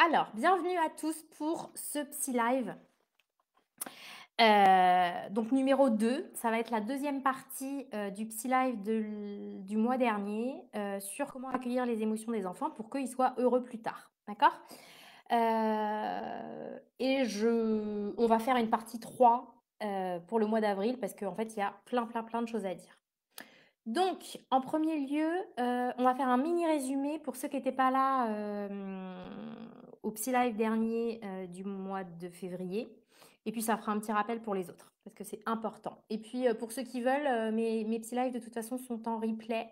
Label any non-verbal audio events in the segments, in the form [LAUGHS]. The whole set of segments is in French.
Alors, bienvenue à tous pour ce Psy Live. Euh, donc numéro 2, ça va être la deuxième partie euh, du Psy Live du mois dernier euh, sur comment accueillir les émotions des enfants pour qu'ils soient heureux plus tard. D'accord Et je, on va faire une partie 3 pour le mois d'avril parce qu'en fait, il y a plein, plein, plein de choses à dire. Donc, en premier lieu, on va faire un mini résumé pour ceux qui n'étaient pas là Psy Live dernier euh, du mois de février. Et puis, ça fera un petit rappel pour les autres, parce que c'est important. Et puis, euh, pour ceux qui veulent, euh, mes, mes Psy Live, de toute façon, sont en replay.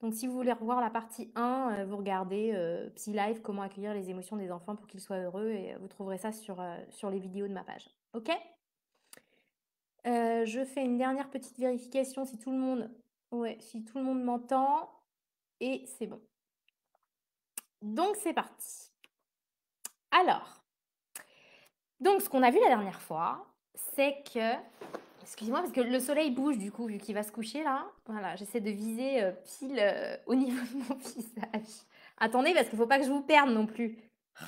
Donc, si vous voulez revoir la partie 1, vous regardez Psy Live, comment accueillir les émotions des enfants pour qu'ils soient heureux, et vous trouverez ça sur, sur les vidéos de ma page. OK Je fais une dernière petite vérification si tout le monde, ouais, si tout le monde m'entend. Et c'est bon. Donc, c'est parti. Alors, donc ce qu'on a vu la dernière fois, c'est que... Excusez-moi parce que le soleil bouge du coup vu qu'il va se coucher là. Voilà, j'essaie de viser euh, pile euh, au niveau de mon [LAUGHS] visage. Attendez parce qu'il ne faut pas que je vous perde non plus.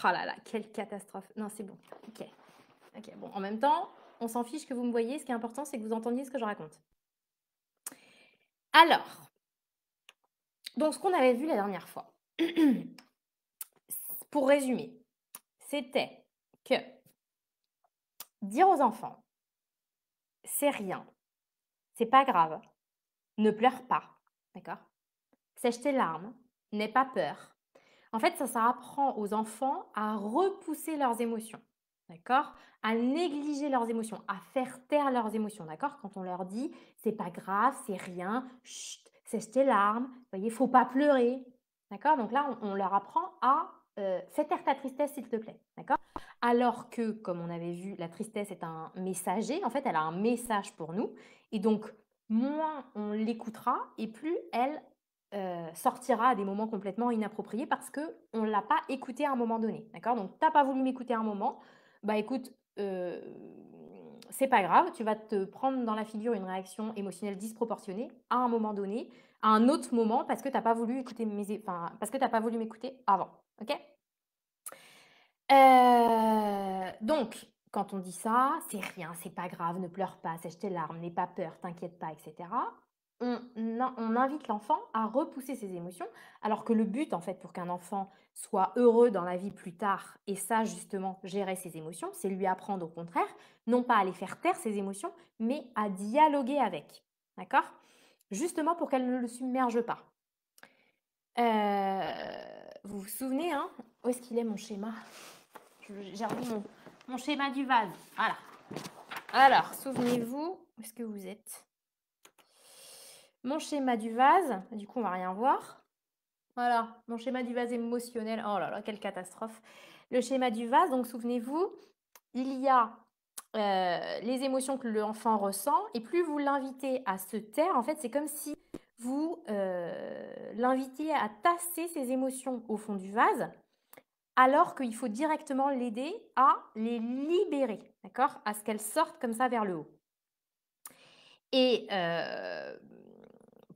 Oh là là, quelle catastrophe. Non, c'est bon. Ok. Ok, bon, en même temps, on s'en fiche que vous me voyez. Ce qui est important, c'est que vous entendiez ce que je raconte. Alors, donc ce qu'on avait vu la dernière fois, [CLEARS THROAT] pour résumer, c'était que dire aux enfants, c'est rien, c'est pas grave, ne pleure pas, d'accord Sèche tes larmes, n'aie pas peur. En fait, ça, ça apprend aux enfants à repousser leurs émotions, d'accord À négliger leurs émotions, à faire taire leurs émotions, d'accord Quand on leur dit, c'est pas grave, c'est rien, chut, sèche tes larmes, voyez, faut pas pleurer, d'accord Donc là, on leur apprend à Fais euh, ta tristesse, s'il te plaît. D'accord Alors que, comme on avait vu, la tristesse est un messager. En fait, elle a un message pour nous. Et donc, moins on l'écoutera et plus elle euh, sortira à des moments complètement inappropriés parce que on l'a pas écoutée à un moment donné. D'accord Donc, n'as pas voulu m'écouter à un moment. Bah, écoute. ce euh, c'est pas grave, tu vas te prendre dans la figure une réaction émotionnelle disproportionnée à un moment donné, à un autre moment parce que t'as pas voulu écouter mes, pas voulu m'écouter avant. Ok euh, donc, quand on dit ça, c'est rien, c'est pas grave, ne pleure pas, sèche tes larmes, n'aie pas peur, t'inquiète pas, etc. On, invite l'enfant à repousser ses émotions, alors que le but, en fait, pour qu'un enfant soit heureux dans la vie plus tard et ça, justement, gérer ses émotions, c'est lui apprendre au contraire, non pas à les faire taire ses émotions, mais à dialoguer avec. D'accord Justement pour qu'elle ne le submerge pas. Euh, vous vous souvenez, hein Où est-ce qu'il est mon schéma j'ai remis mon, schéma du vase. Voilà. Alors, souvenez-vous, où est-ce que vous êtes Mon schéma du vase, du coup, on va rien voir. Voilà, mon schéma du vase émotionnel. Oh là là, quelle catastrophe. Le schéma du vase, donc souvenez-vous, il y a euh, les émotions que l'enfant ressent, et plus vous l'invitez à se taire, en fait, c'est comme si vous euh, l'invitez à tasser ses émotions au fond du vase alors qu'il faut directement l'aider à les libérer, d'accord À ce qu'elles sortent comme ça vers le haut. Et euh,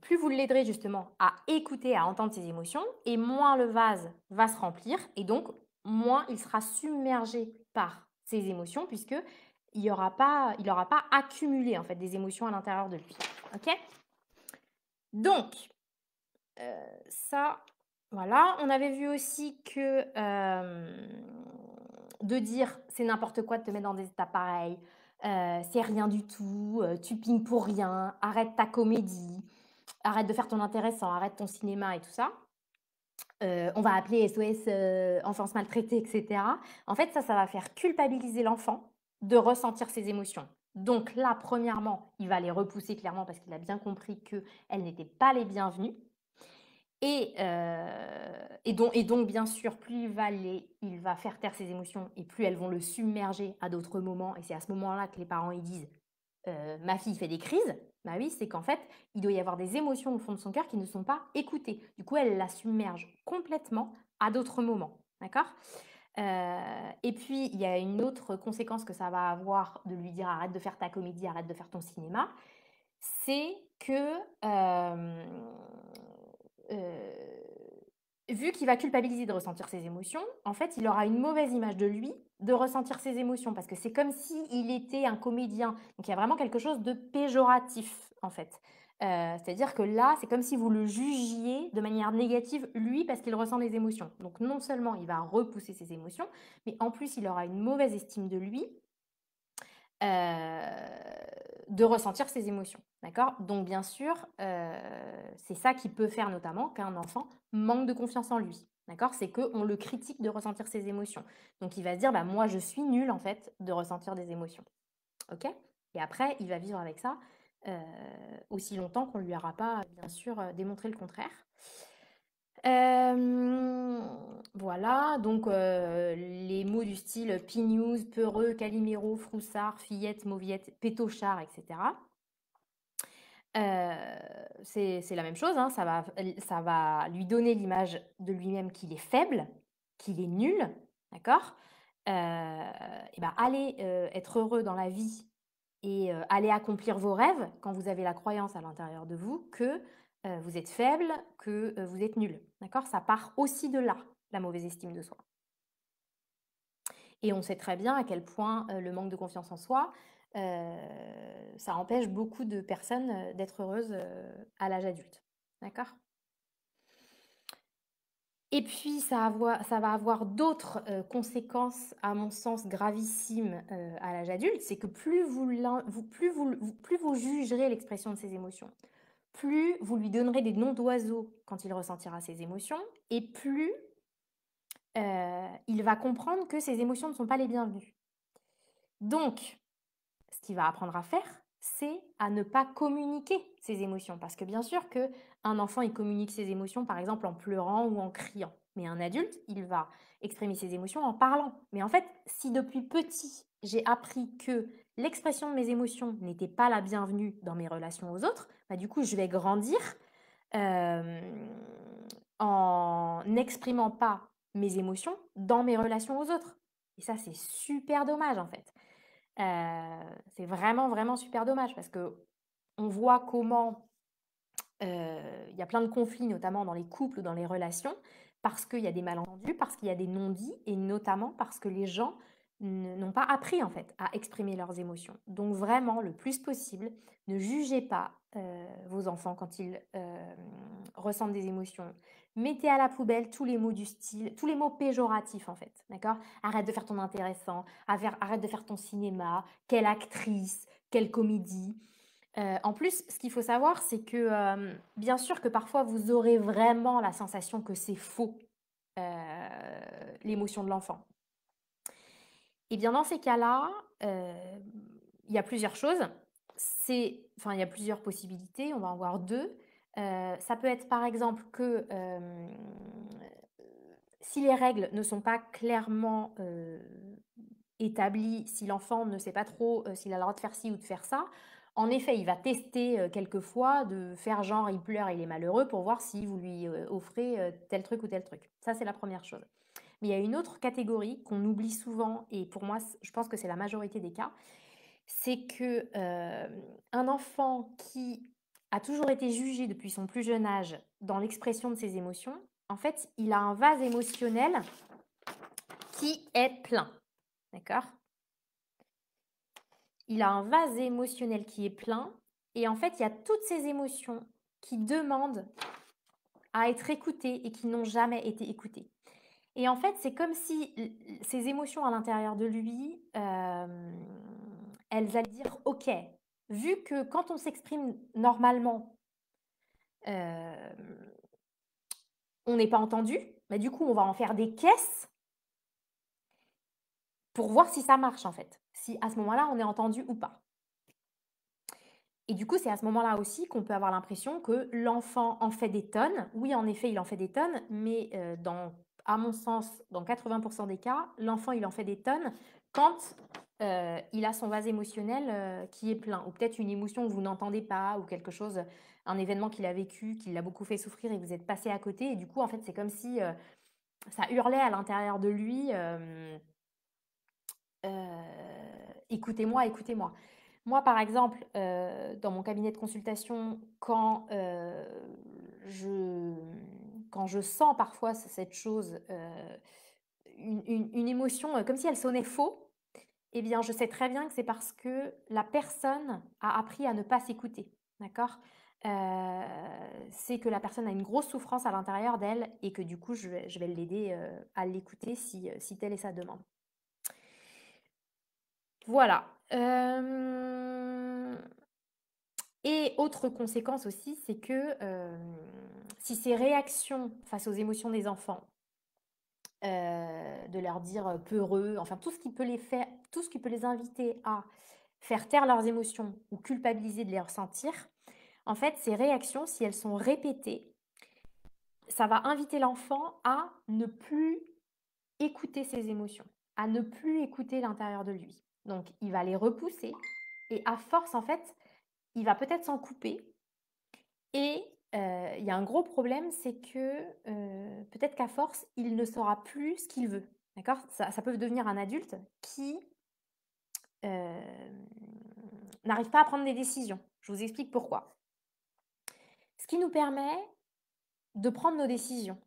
plus vous l'aiderez justement à écouter, à entendre ses émotions, et moins le vase va se remplir, et donc moins il sera submergé par ses émotions, puisque il n'aura pas, il aura pas accumulé en fait des émotions à l'intérieur de lui. Ok Donc euh, ça, voilà, on avait vu aussi que de dire: «C'est n'importe quoi de te mettre dans des états pareils, c'est rien du tout, tu pings pour rien, arrête ta comédie, arrête de faire ton intéressant, arrête ton cinéma» et tout ça. on va appeler SOS, enfance maltraitée etc. En fait, ça, ça va faire culpabiliser l'enfant de ressentir ses émotions. Donc là, premièrement, il va les repousser clairement parce qu'il a bien compris qu'elles n'étaient pas les bienvenues. Euh, et, donc, bien sûr, plus il va, les, il va faire taire ses émotions et plus elles vont le submerger à d'autres moments. Et c'est à ce moment-là que les parents ils disent euh, Ma fille fait des crises. Bah oui, c'est qu'en fait, il doit y avoir des émotions au fond de son cœur qui ne sont pas écoutées. Du coup, elle la submerge complètement à d'autres moments. D'accord euh, Et puis, il y a une autre conséquence que ça va avoir de lui dire Arrête de faire ta comédie, arrête de faire ton cinéma. C'est que euh, vu qu'il va culpabiliser de ressentir ses émotions, en fait, il aura une mauvaise image de lui de ressentir ses émotions parce que c'est comme si il était un comédien. Donc il y a vraiment quelque chose de péjoratif, en fait. Euh, c'est-à-dire que là, c'est comme si vous le jugiez de manière négative, lui, parce qu'il ressent les émotions. Donc non seulement il va repousser ses émotions, mais en plus il aura une mauvaise estime de lui euh, de ressentir ses émotions. D'accord Donc, bien sûr, euh, c'est ça qui peut faire notamment qu'un enfant manque de confiance en lui. D'accord C'est qu'on le critique de ressentir ses émotions. Donc, il va se dire bah, Moi, je suis nul, en fait, de ressentir des émotions. OK Et après, il va vivre avec ça euh, aussi longtemps qu'on ne lui aura pas, bien sûr, euh, démontré le contraire. voilà, donc les mots du style pignouse, peureux, calimero, froussard, fillette, mauviette, pétochard, etc. Euh, c'est la même chose, hein, ça, va, lui donner l'image de lui-même qu'il est faible, qu'il est nul, d'accord euh, et ben, Allez euh, être heureux dans la vie et allez accomplir vos rêves quand vous avez la croyance à l'intérieur de vous que vous êtes faible, que vous êtes nul, d'accord Ça part aussi de là, la mauvaise estime de soi. Et on sait très bien à quel point le manque de confiance en soi, euh, ça empêche beaucoup de personnes euh, d'être heureuses euh, à l'âge adulte. D'accord et puis, ça, ça va avoir d'autres conséquences, à mon sens, gravissimes à l'âge adulte. C'est que plus vous, vous, plus, vous, plus vous jugerez l'expression de ses émotions, plus vous lui donnerez des noms d'oiseaux quand il ressentira ses émotions, et plus il va comprendre que ses émotions ne sont pas les bienvenues. Donc, va apprendre à faire, c'est à ne pas communiquer ses émotions. Parce que bien sûr que un enfant, il communique ses émotions, par exemple, en pleurant ou en criant. Mais un adulte, il va exprimer ses émotions en parlant. Mais en fait, si depuis petit, j'ai appris que l'expression de mes émotions n'était pas la bienvenue dans mes relations aux autres, bah du coup, je vais grandir euh, en n'exprimant pas mes émotions dans mes relations aux autres. Et ça, c'est super dommage en fait. Euh, c'est vraiment, vraiment super dommage parce que on voit comment euh, il y a plein de conflits, notamment dans les couples, dans les relations, parce qu'il y a des malentendus, parce qu'il y a des non-dits, et notamment parce que les gens n'ont pas appris en fait à exprimer leurs émotions. Donc vraiment, le plus possible, ne jugez pas euh, vos enfants quand ils euh, ressentent des émotions. Mettez à la poubelle tous les mots du style, tous les mots péjoratifs en fait, d'accord Arrête de faire ton intéressant, arrête de faire ton cinéma, quelle actrice, quelle comédie. Euh, en plus, ce qu'il faut savoir, c'est que bien sûr que parfois vous aurez vraiment la sensation que c'est faux l'émotion de l'enfant. Eh bien, dans ces cas-là, euh, il y a plusieurs choses. enfin, il y a plusieurs possibilités. On va en voir deux. Euh, ça peut être par exemple que euh, si les règles ne sont pas clairement établies, si l'enfant ne sait pas trop s'il a le droit de faire ci ou de faire ça, en effet, il va tester quelquefois de faire genre il pleure, il est malheureux pour voir si vous lui offrez tel truc ou tel truc. Ça, c'est la première chose. Mais il y a une autre catégorie qu'on oublie souvent, et pour moi, je pense que c'est la majorité des cas, c'est que euh, un enfant qui a toujours été jugé depuis son plus jeune âge dans l'expression de ses émotions, en fait, il a un vase émotionnel qui est plein. D'accord Il a un vase émotionnel qui est plein, et en fait, il y a toutes ces émotions qui demandent à être écoutées et qui n'ont jamais été écoutées. Et en fait, c'est comme si ces émotions à l'intérieur de lui, euh, elles allaient dire OK. Vu que quand on s'exprime normalement, euh, on n'est pas entendu, mais bah, du coup, on va en faire des caisses pour voir si ça marche en fait, si à ce moment-là, on est entendu ou pas. Et du coup, c'est à ce moment-là aussi qu'on peut avoir l'impression que l'enfant en fait des tonnes. Oui, en effet, il en fait des tonnes, mais euh, dans à mon sens, dans 80% des cas, l'enfant, il en fait des tonnes quand euh, il a son vase émotionnel euh, qui est plein, ou peut-être une émotion que vous n'entendez pas, ou quelque chose, un événement qu'il a vécu, qui l'a beaucoup fait souffrir et vous êtes passé à côté, et du coup, en fait, c'est comme si euh, ça hurlait à l'intérieur de lui, écoutez-moi, écoutez-moi. Moi, par exemple, dans mon cabinet de consultation, quand je quand je sens parfois cette chose, euh, une, émotion euh, comme si elle sonnait faux, eh bien, je sais très bien que c'est parce que la personne a appris à ne pas s'écouter. D'accord euh, C'est que la personne a une grosse souffrance à l'intérieur d'elle et que du coup, je, vais, l'aider à l'écouter si, si, telle est sa demande. Voilà. Et autre conséquence aussi, c'est que euh, si ces réactions face aux émotions des enfants, euh, de leur dire euh, peureux, enfin tout ce qui peut les faire, tout ce qui peut les inviter à faire taire leurs émotions ou culpabiliser de les ressentir, en fait, ces réactions, si elles sont répétées, ça va inviter l'enfant à ne plus écouter ses émotions, à ne plus écouter l'intérieur de lui. Donc, il va les repousser et à force, en fait, il va peut-être s'en couper. Et euh, il y a un gros problème, c'est que euh, peut-être qu'à force, il ne saura plus ce qu'il veut. D'accord ça, peut devenir un adulte qui euh, n'arrive pas à prendre des décisions. Je vous explique pourquoi. Ce qui nous permet de prendre nos décisions.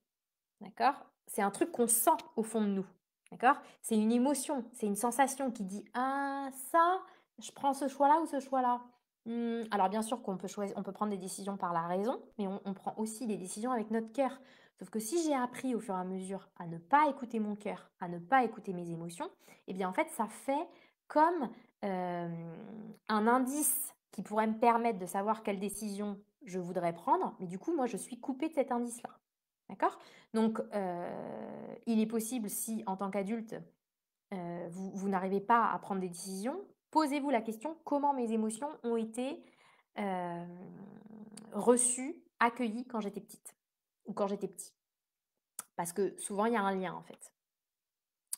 D'accord C'est un truc qu'on sent au fond de nous. D'accord C'est une émotion, c'est une sensation qui dit Ah, ça, je prends ce choix-là ou ce choix-là. Hum, alors bien sûr qu'on peut choisir, on peut prendre des décisions par la raison, mais on, prend aussi des décisions avec notre cœur. Sauf que si j'ai appris au fur et à mesure à ne pas écouter mon cœur, à ne pas écouter mes émotions, eh bien en fait ça fait comme euh, un indice qui pourrait me permettre de savoir quelle décision je voudrais prendre, mais du coup moi je suis coupée de cet indice-là. D'accord Donc euh, il est possible si en tant qu'adulte euh, vous n'arrivez pas à prendre des décisions, Posez-vous la question comment mes émotions ont été euh, reçues, accueillies quand j'étais petite ou quand j'étais petit. Parce que souvent, il y a un lien en fait.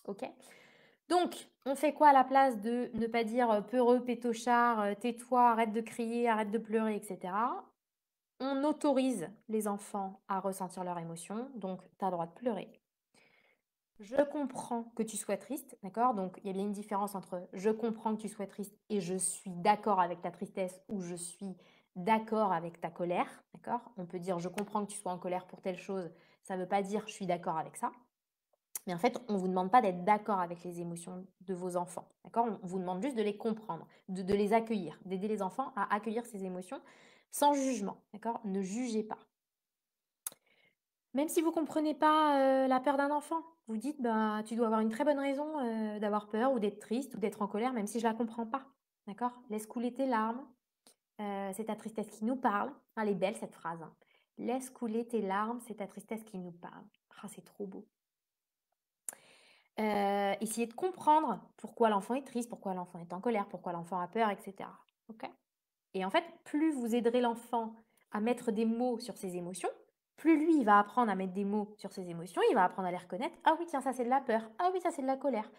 Ok Donc, on fait quoi à la place de ne pas dire euh, peureux, pétochard, euh, tais-toi, arrête de crier, arrête de pleurer, etc. On autorise les enfants à ressentir leurs émotions, donc tu as le droit de pleurer, je comprends que tu sois triste, d'accord Donc il y a bien une différence entre je comprends que tu sois triste et je suis d'accord avec ta tristesse ou je suis d'accord avec ta colère, d'accord On peut dire je comprends que tu sois en colère pour telle chose, ça ne veut pas dire je suis d'accord avec ça. Mais en fait, on ne vous demande pas d'être d'accord avec les émotions de vos enfants, d'accord On vous demande juste de les comprendre, de, de les accueillir, d'aider les enfants à accueillir ces émotions sans jugement, d'accord Ne jugez pas. Même si vous comprenez pas, la peur d'un enfant, vous dites: «Bah, tu dois avoir une très bonne raison, d'avoir peur ou d'être triste ou d'être en colère, même si je la comprends pas». D'accord? Laisse couler tes larmes, c'est ta tristesse qui nous parle. Ah, elle est belle cette phrase, hein. «Laisse couler tes larmes, c'est ta tristesse qui nous parle». Ah, c'est trop beau. Essayez de comprendre pourquoi l'enfant est triste, pourquoi l'enfant est en colère, pourquoi l'enfant a peur, etc. Et en fait, plus vous aiderez l'enfant à mettre des mots sur ses émotions plus lui, il va apprendre à mettre des mots sur ses émotions, il va apprendre à les reconnaître. Ah oui, tiens, ça c'est de la peur. Ah oui, ça c'est de la colère.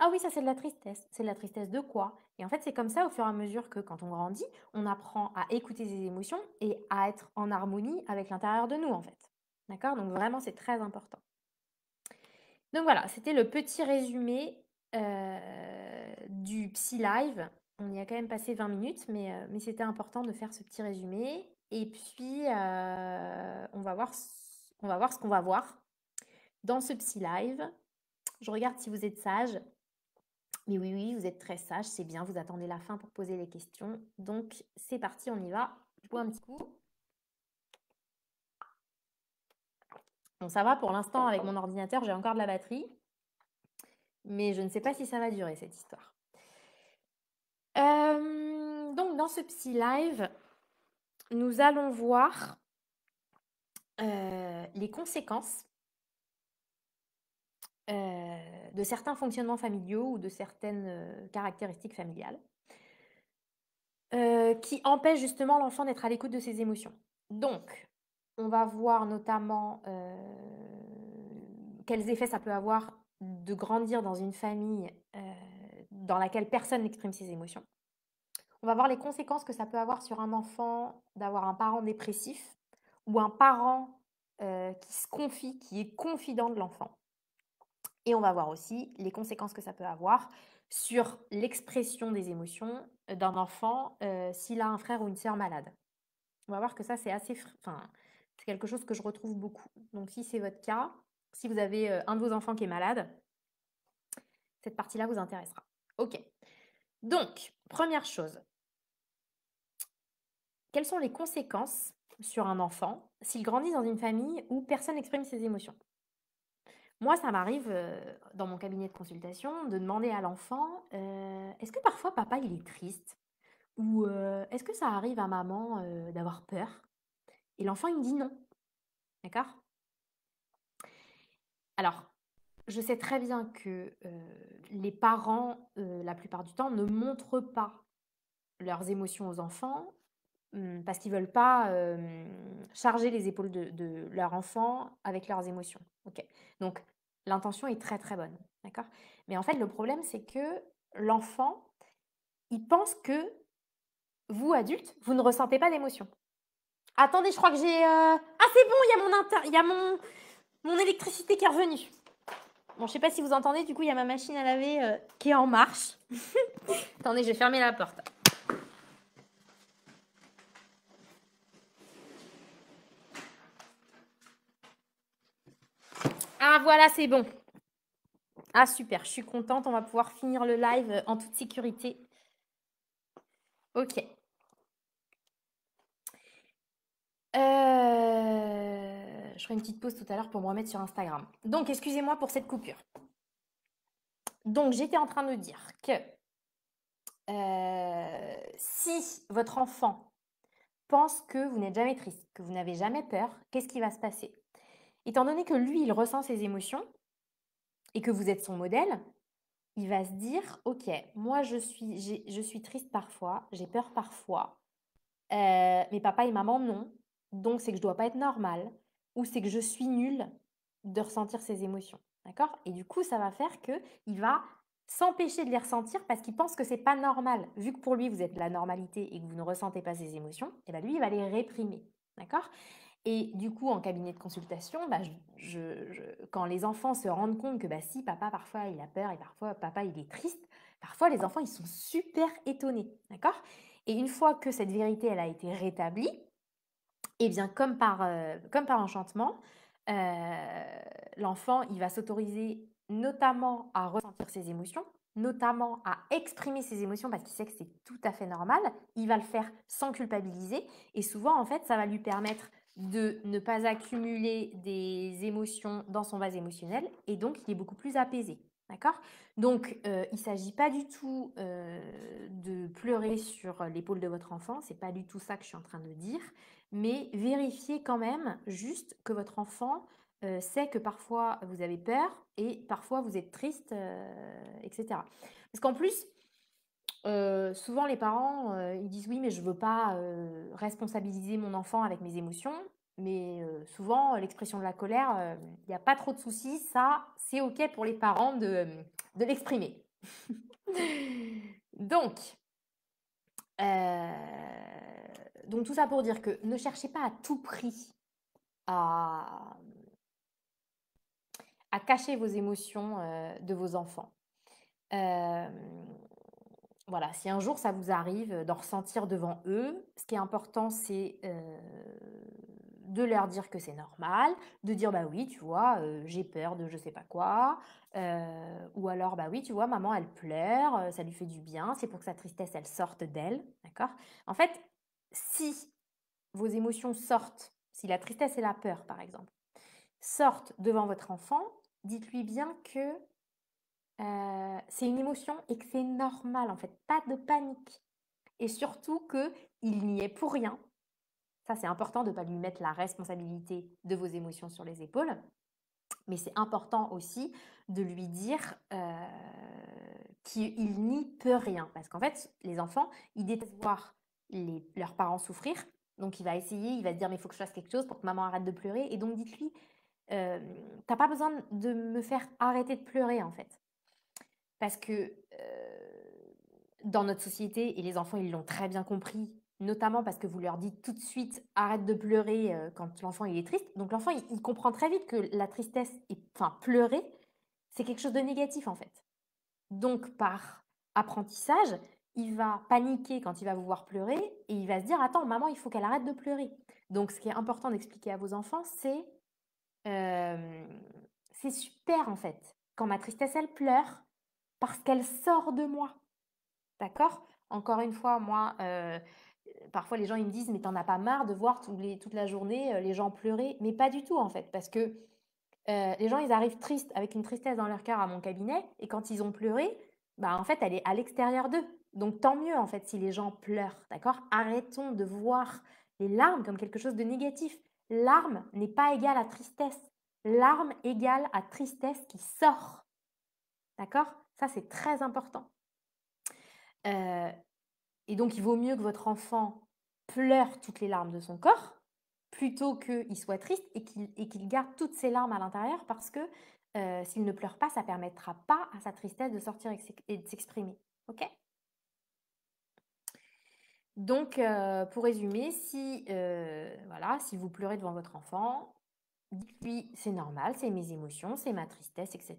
Ah oui, ça c'est de la tristesse. C'est de la tristesse de quoi Et en fait, c'est comme ça au fur et à mesure que quand on grandit, on apprend à écouter ses émotions et à être en harmonie avec l'intérieur de nous, en fait. D'accord Donc vraiment, c'est très important. Donc voilà, c'était le petit résumé euh, du Psy Live. On y a quand même passé 20 minutes, euh, mais c'était important de faire ce petit résumé. Et puis, euh, on, va voir, on va voir ce qu'on va voir dans ce psy live. Je regarde si vous êtes sage. Mais oui, oui, vous êtes très sage, c'est bien, vous attendez la fin pour poser les questions. Donc, c'est parti, on y va. Je bois un petit coup. Bon, ça va pour l'instant avec mon ordinateur, j'ai encore de la batterie. Mais je ne sais pas si ça va durer cette histoire. Euh, donc, dans ce psy live, nous allons voir euh, les conséquences euh, de certains fonctionnements familiaux ou de certaines euh, caractéristiques familiales qui empêchent justement l'enfant d'être à l'écoute de ses émotions. Donc, on va voir notamment quels effets ça peut avoir de grandir dans une famille dans laquelle personne n'exprime ses émotions on va voir les conséquences que ça peut avoir sur un enfant d'avoir un parent dépressif ou un parent euh, qui se confie, qui est confident de l'enfant. Et on va voir aussi les conséquences que ça peut avoir sur l'expression des émotions d'un enfant euh, s'il a un frère ou une sœur malade. On va voir que ça, c'est assez, c'est quelque chose que je retrouve beaucoup. Donc, si c'est votre cas, si vous avez euh, un de vos enfants qui est malade, cette partie-là vous intéressera. Ok. Donc, première chose, quelles sont les conséquences sur un enfant s'il grandit dans une famille où personne n'exprime ses émotions Moi, ça m'arrive euh, dans mon cabinet de consultation de demander à l'enfant euh, est-ce que parfois papa il est triste Ou euh, est-ce que ça arrive à maman d'avoir peur Et l'enfant il me dit non. D'accord Alors, je sais très bien que les parents, la plupart du temps, ne montrent pas leurs émotions aux enfants Mmh, parce qu'ils veulent pas charger les épaules de, leur enfant avec leurs émotions. Donc l'intention est très très bonne, Mais en fait le problème c'est que l'enfant il pense que vous adultes, vous ne ressentez pas d'émotion. Attendez, je crois que j'ai euh, ah c'est bon, il y a mon mon électricité qui est revenue. Bon, je sais pas si vous entendez, du coup, il y a ma machine à laver euh, qui est en marche. [LAUGHS] Attendez, j'ai fermé la porte. Ah voilà, c'est bon. Ah super, je suis contente, on va pouvoir finir le live en toute sécurité. Ok. Euh, je ferai une petite pause tout à l'heure pour me remettre sur Instagram. Donc, excusez-moi pour cette coupure. Donc, j'étais en train de dire que euh, si votre enfant pense que vous n'êtes jamais triste, que vous n'avez jamais peur, qu'est-ce qui va se passer étant donné que lui, il ressent ses émotions et que vous êtes son modèle, il va se dire, ok, moi je suis, je suis triste parfois, j'ai peur parfois, euh, mais papa et maman non, donc c'est que je dois pas être normal ou c'est que je suis nul de ressentir ces émotions, d'accord Et du coup, ça va faire que il va s'empêcher de les ressentir parce qu'il pense que c'est pas normal. Vu que pour lui vous êtes la normalité et que vous ne ressentez pas ces émotions, et eh ben, lui il va les réprimer, d'accord et du coup, en cabinet de consultation, bah, quand les enfants se rendent compte que bah, si papa parfois il a peur et parfois papa il est triste, parfois les enfants ils sont super étonnés, d'accord Et une fois que cette vérité elle a été rétablie, et eh bien comme par, euh, comme par enchantement, euh, l'enfant il va s'autoriser notamment à ressentir ses émotions, notamment à exprimer ses émotions parce qu'il sait que c'est tout à fait normal. Il va le faire sans culpabiliser et souvent en fait ça va lui permettre de ne pas accumuler des émotions dans son vase émotionnel et donc il est beaucoup plus apaisé. D'accord Donc euh, il ne s'agit pas du tout euh, de pleurer sur l'épaule de votre enfant, c'est pas du tout ça que je suis en train de dire, mais vérifiez quand même juste que votre enfant euh, sait que parfois vous avez peur et parfois vous êtes triste, etc. Parce qu'en plus, euh, souvent, les parents, euh, ils disent oui, mais je veux pas euh, responsabiliser mon enfant avec mes émotions. Mais souvent, l'expression de la colère, il n'y a pas trop de soucis. Ça, c'est OK pour les parents de, l'exprimer. [LAUGHS] donc, donc, tout ça pour dire que ne cherchez pas à tout prix à, à cacher vos émotions de vos enfants voilà, si un jour ça vous arrive euh, d'en ressentir devant eux, ce qui est important, c'est euh, de leur dire que c'est normal, de dire bah oui, tu vois, euh, j'ai peur de je sais pas quoi, ou alors bah oui, tu vois, maman elle pleure, ça lui fait du bien, c'est pour que sa tristesse elle sorte d'elle, d'accord En fait, si vos émotions sortent, si la tristesse et la peur par exemple, sortent devant votre enfant, dites-lui bien que euh, c'est une émotion et que c'est normal en fait, pas de panique. Et surtout que il n'y est pour rien. Ça c'est important de ne pas lui mettre la responsabilité de vos émotions sur les épaules, mais c'est important aussi de lui dire euh, qu'il n'y peut rien, parce qu'en fait les enfants ils détestent voir les, leurs parents souffrir, donc il va essayer, il va se dire mais il faut que je fasse quelque chose pour que maman arrête de pleurer, et donc dites-lui euh, t'as pas besoin de me faire arrêter de pleurer en fait. Parce que euh, dans notre société, et les enfants, ils l'ont très bien compris, notamment parce que vous leur dites tout de suite arrête de pleurer euh, quand l'enfant est triste. Donc l'enfant il, comprend très vite que la tristesse, enfin pleurer, c'est quelque chose de négatif en fait. Donc par apprentissage, il va paniquer quand il va vous voir pleurer et il va se dire attends maman il faut qu'elle arrête de pleurer. Donc ce qui est important d'expliquer à vos enfants c'est euh, c'est super en fait. Quand ma tristesse elle pleure, parce qu'elle sort de moi. D'accord Encore une fois, moi, euh, parfois les gens ils me disent mais t'en as pas marre de voir toute la journée euh, les gens pleurer Mais pas du tout en fait, parce que euh, les gens ils arrivent tristes, avec une tristesse dans leur cœur à mon cabinet, et quand ils ont pleuré, bah en fait elle est à l'extérieur d'eux. Donc tant mieux en fait si les gens pleurent, d'accord Arrêtons de voir les larmes comme quelque chose de négatif. Larme n'est pas égale à tristesse. Larme égale à tristesse qui sort. D'accord ça, c'est très important. Euh, et donc, il vaut mieux que votre enfant pleure toutes les larmes de son corps plutôt qu'il soit triste et qu'il garde toutes ses larmes à l'intérieur parce que euh, s'il ne pleure pas, ça ne permettra pas à sa tristesse de sortir et de s'exprimer. OK donc, euh, pour résumer, si, voilà, si vous pleurez devant votre enfant, Dites-lui, c'est normal, c'est mes émotions, c'est ma tristesse, etc.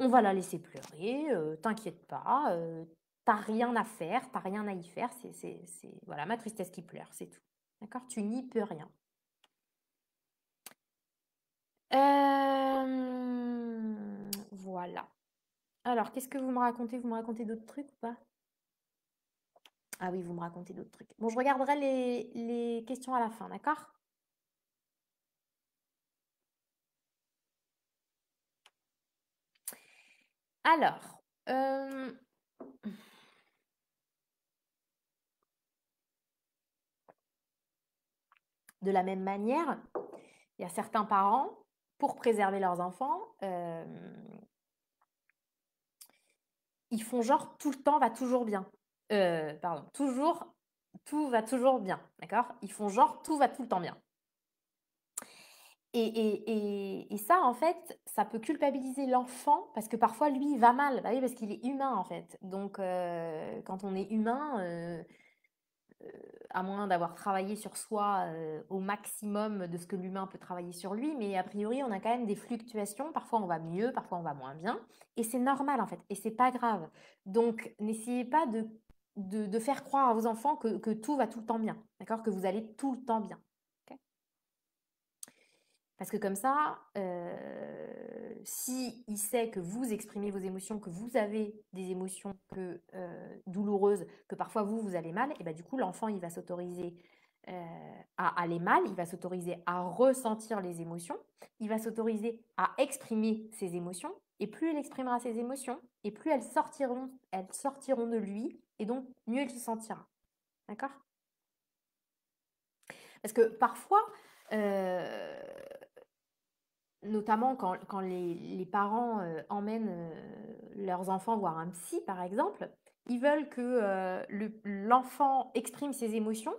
On va la laisser pleurer, euh, t'inquiète pas, euh, t'as rien à faire, t'as rien à y faire, c'est voilà, ma tristesse qui pleure, c'est tout. D'accord Tu n'y peux rien. Euh, voilà. Alors, qu'est-ce que vous me racontez Vous me racontez d'autres trucs ou pas Ah oui, vous me racontez d'autres trucs. Bon, je regarderai les questions à la fin, d'accord Alors, euh, de la même manière, il y a certains parents, pour préserver leurs enfants, euh, ils font genre tout le temps va toujours bien. Euh, pardon, toujours, tout va toujours bien, d'accord Ils font genre tout va tout le temps bien. Et, ça, en fait, ça peut culpabiliser l'enfant parce que parfois, lui, il va mal, bah oui, parce qu'il est humain, en fait. Donc, euh, quand on est humain, euh, euh, à moins d'avoir travaillé sur soi au maximum de ce que l'humain peut travailler sur lui, mais a priori, on a quand même des fluctuations. Parfois, on va mieux, parfois, on va moins bien. Et c'est normal, en fait, et c'est pas grave. Donc, n'essayez pas de, faire croire à vos enfants que, que tout va tout le temps bien, d'accord Que vous allez tout le temps bien. Parce que comme ça, s'il euh, si il sait que vous exprimez vos émotions, que vous avez des émotions que, euh, douloureuses, que parfois vous, vous allez mal, et bien bah, du coup, l'enfant, il va s'autoriser euh, à aller mal, il va s'autoriser à ressentir les émotions, il va s'autoriser à exprimer ses émotions, et plus il exprimera ses émotions, et plus elles sortiront, elles sortiront de lui, et donc mieux il se sentira. D'accord Parce que parfois, notamment quand, les, parents euh, emmènent euh, leurs enfants voir un psy, par exemple, ils veulent que euh, l'enfant exprime ses émotions,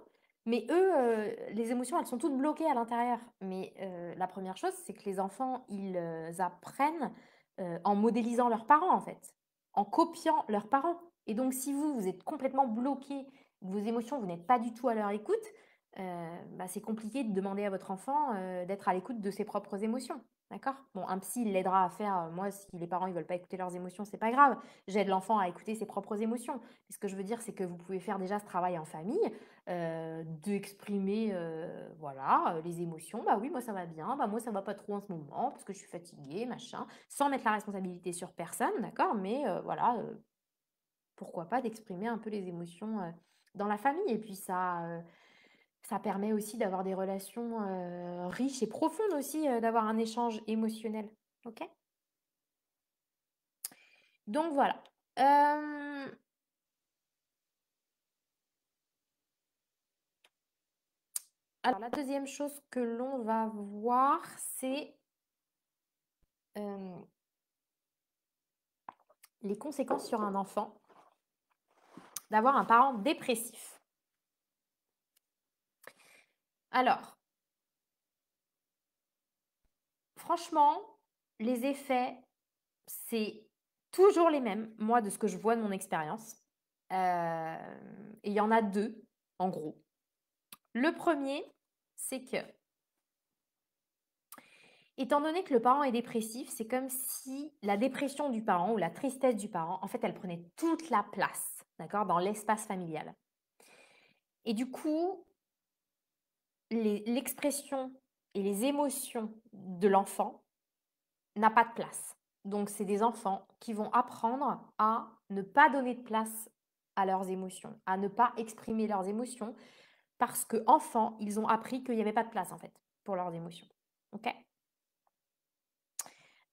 mais eux, les émotions, elles sont toutes bloquées à l'intérieur. Mais la première chose, c'est que les enfants, ils apprennent en modélisant leurs parents, en fait, en copiant leurs parents. Et donc, si vous, vous êtes complètement bloqué, vos émotions, vous n'êtes pas du tout à leur écoute, euh, bah, c'est compliqué de demander à votre enfant euh, d'être à l'écoute de ses propres émotions. D'accord Bon, un psy l'aidera à faire. Euh, moi, si les parents ils veulent pas écouter leurs émotions, c'est pas grave. J'aide l'enfant à écouter ses propres émotions. ce que je veux dire, c'est que vous pouvez faire déjà ce travail en famille, euh, d'exprimer, voilà, les émotions. Bah oui, moi ça va bien. Bah moi ça va pas trop en ce moment parce que je suis fatiguée, machin. Sans mettre la responsabilité sur personne, d'accord Mais voilà, pourquoi pas d'exprimer un peu les émotions dans la famille. Et puis ça ça permet aussi d'avoir des relations euh, riches et profondes aussi, euh, d'avoir un échange émotionnel. Ok Donc voilà. Euh, alors la deuxième chose que l'on va voir, c'est les conséquences sur un enfant d'avoir un parent dépressif. Alors, franchement, les effets, c'est toujours les mêmes, moi, de ce que je vois de mon expérience. Euh, et il y en a deux, en gros. Le premier, c'est que, étant donné que le parent est dépressif, c'est comme si la dépression du parent ou la tristesse du parent, en fait, elle prenait toute la place, d'accord, dans l'espace familial. Et du coup, l'expression et les émotions de l'enfant n'a pas de place. Donc, c'est des enfants qui vont apprendre à ne pas donner de place à leurs émotions, à ne pas exprimer leurs émotions, parce que enfants, ils ont appris qu'il n'y avait pas de place en fait pour leurs émotions. Ok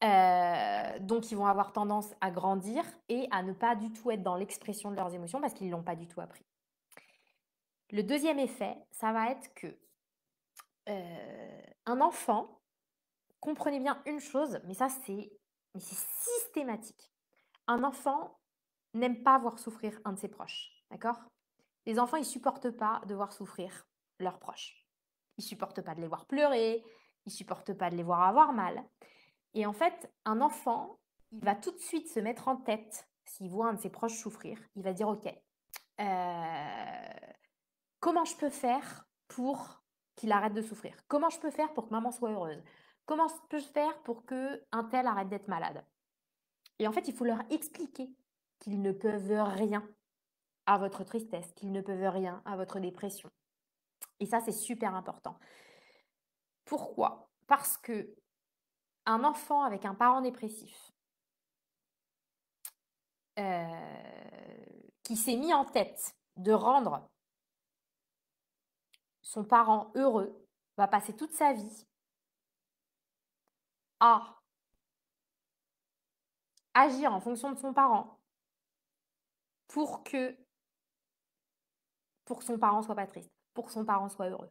euh, donc ils vont avoir tendance à grandir et à ne pas du tout être dans l'expression de leurs émotions parce qu'ils ne l'ont pas du tout appris. Le deuxième effet, ça va être que euh, un enfant, comprenez bien une chose, mais ça c'est systématique. Un enfant n'aime pas voir souffrir un de ses proches, d'accord Les enfants, ils supportent pas de voir souffrir leurs proches. Ils supportent pas de les voir pleurer, ils supportent pas de les voir avoir mal. Et en fait, un enfant, il va tout de suite se mettre en tête s'il voit un de ses proches souffrir, il va dire ok, euh, comment je peux faire pour qu'il arrête de souffrir Comment je peux faire pour que maman soit heureuse Comment peux faire pour que un tel arrête d'être malade Et en fait, il faut leur expliquer qu'ils ne peuvent rien à votre tristesse, qu'ils ne peuvent rien à votre dépression. Et ça, c'est super important. Pourquoi Parce que un enfant avec un parent dépressif euh, qui s'est mis en tête de rendre son parent heureux va passer toute sa vie à agir en fonction de son parent pour que pour son parent soit pas triste, pour que son parent soit heureux.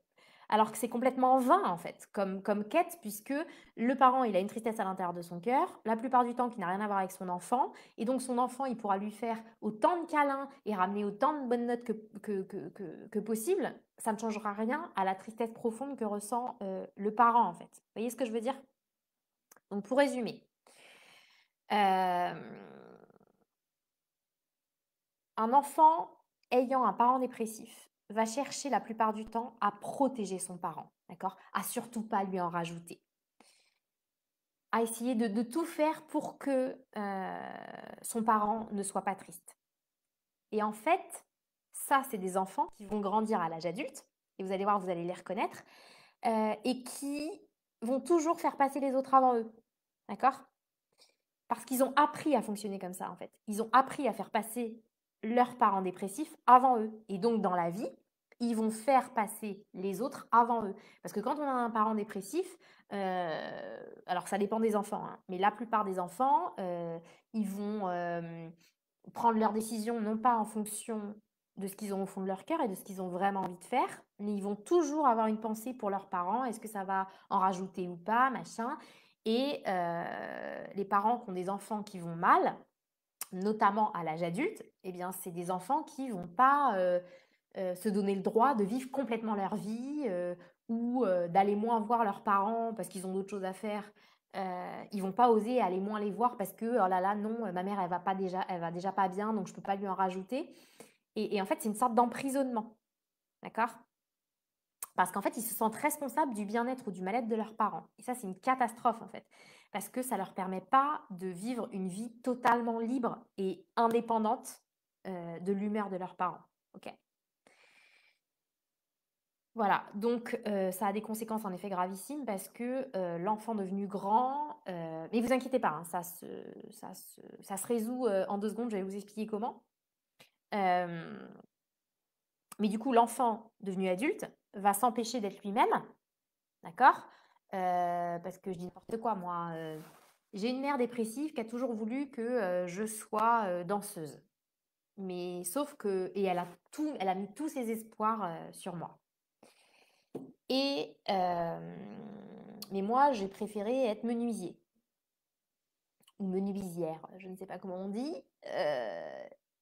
Alors que c'est complètement vain, en fait, comme, quête, puisque le parent, il a une tristesse à l'intérieur de son cœur, la plupart du temps qui n'a rien à voir avec son enfant, et donc son enfant, il pourra lui faire autant de câlins et ramener autant de bonnes notes que, possible, ça ne changera rien à la tristesse profonde que ressent euh, le parent, en fait. Vous voyez ce que je veux dire Donc, pour résumer, euh, un enfant ayant un parent dépressif va chercher la plupart du temps à protéger son parent, d'accord À surtout pas lui en rajouter. À essayer de, tout faire pour que euh, son parent ne soit pas triste. Et en fait, ça, c'est des enfants qui vont grandir à l'âge adulte, et vous allez voir, vous allez les reconnaître, euh, et qui vont toujours faire passer les autres avant eux, d'accord Parce qu'ils ont appris à fonctionner comme ça, en fait. Ils ont appris à faire passer leurs parents dépressifs avant eux. Et donc dans la vie, ils vont faire passer les autres avant eux. Parce que quand on a un parent dépressif, euh, alors ça dépend des enfants, hein, mais la plupart des enfants, euh, ils vont euh, prendre leurs décisions non pas en fonction de ce qu'ils ont au fond de leur cœur et de ce qu'ils ont vraiment envie de faire, mais ils vont toujours avoir une pensée pour leurs parents, est-ce que ça va en rajouter ou pas, machin. Et les parents qui ont des enfants qui vont mal, notamment à l'âge adulte, eh bien, c'est des enfants qui vont pas euh, euh, se donner le droit de vivre complètement leur vie euh, ou d'aller moins voir leurs parents parce qu'ils ont d'autres choses à faire. ils vont pas oser aller moins les voir parce que oh là là non, ma mère elle va pas déjà, elle va déjà pas bien, donc je ne peux pas lui en rajouter. Et, et en fait, c'est une sorte d'emprisonnement, d'accord Parce qu'en fait, ils se sentent responsables du bien-être ou du mal-être de leurs parents. Et ça, c'est une catastrophe en fait parce que ça ne leur permet pas de vivre une vie totalement libre et indépendante euh, de l'humeur de leurs parents. Voilà, donc euh, ça a des conséquences en effet gravissimes parce que euh, l'enfant devenu grand, mais vous inquiétez pas, hein, ça, se, ça, se, résout en deux secondes, je vais vous expliquer comment. mais du coup, l'enfant devenu adulte va s'empêcher d'être lui-même, d'accord euh, parce que je dis n'importe quoi, moi. Euh. j'ai une mère dépressive qui a toujours voulu que euh, je sois danseuse. Mais sauf que. Et elle a, tout, elle a mis tous ses espoirs sur moi. Et. mais moi, j'ai préféré être menuisier. Ou menuisière, je ne sais pas comment on dit. et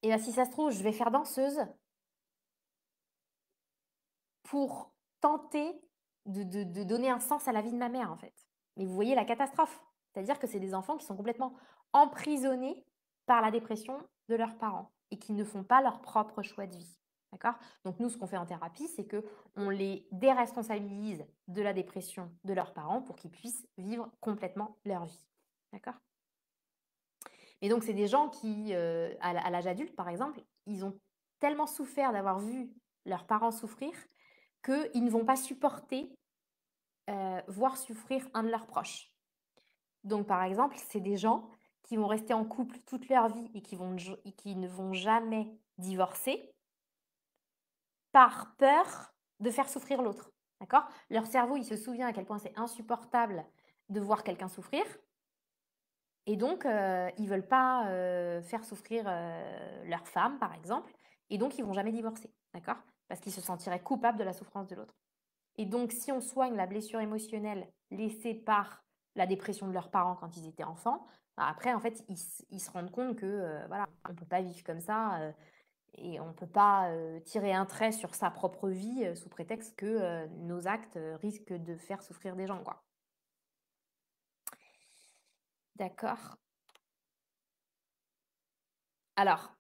bien, bah, si ça se trouve, je vais faire danseuse pour tenter de, donner un sens à la vie de ma mère, en fait. Mais vous voyez la catastrophe. C'est-à-dire que c'est des enfants qui sont complètement emprisonnés par la dépression de leurs parents et qui ne font pas leur propre choix de vie. D'accord Donc nous, ce qu'on fait en thérapie, c'est que on les déresponsabilise de la dépression de leurs parents pour qu'ils puissent vivre complètement leur vie. D'accord Et donc c'est des gens qui, euh, à l'âge adulte par exemple, ils ont tellement souffert d'avoir vu leurs parents souffrir qu'ils ne vont pas supporter euh, voir souffrir un de leurs proches. Donc, par exemple, c'est des gens qui vont rester en couple toute leur vie et qui, vont, qui ne vont jamais divorcer par peur de faire souffrir l'autre. D'accord Leur cerveau, il se souvient à quel point c'est insupportable de voir quelqu'un souffrir. Et donc, euh, ils ne veulent pas euh, faire souffrir leur femme, par exemple. Et donc, ils vont jamais divorcer. D'accord parce qu'ils se sentiraient coupables de la souffrance de l'autre. Et donc, si on soigne la blessure émotionnelle laissée par la dépression de leurs parents quand ils étaient enfants, bah, après, en fait, ils, se rendent compte que euh, voilà, on peut pas vivre comme ça euh, et on peut pas euh, tirer un trait sur sa propre vie sous prétexte que nos actes risquent de faire souffrir des gens, D'accord. Alors,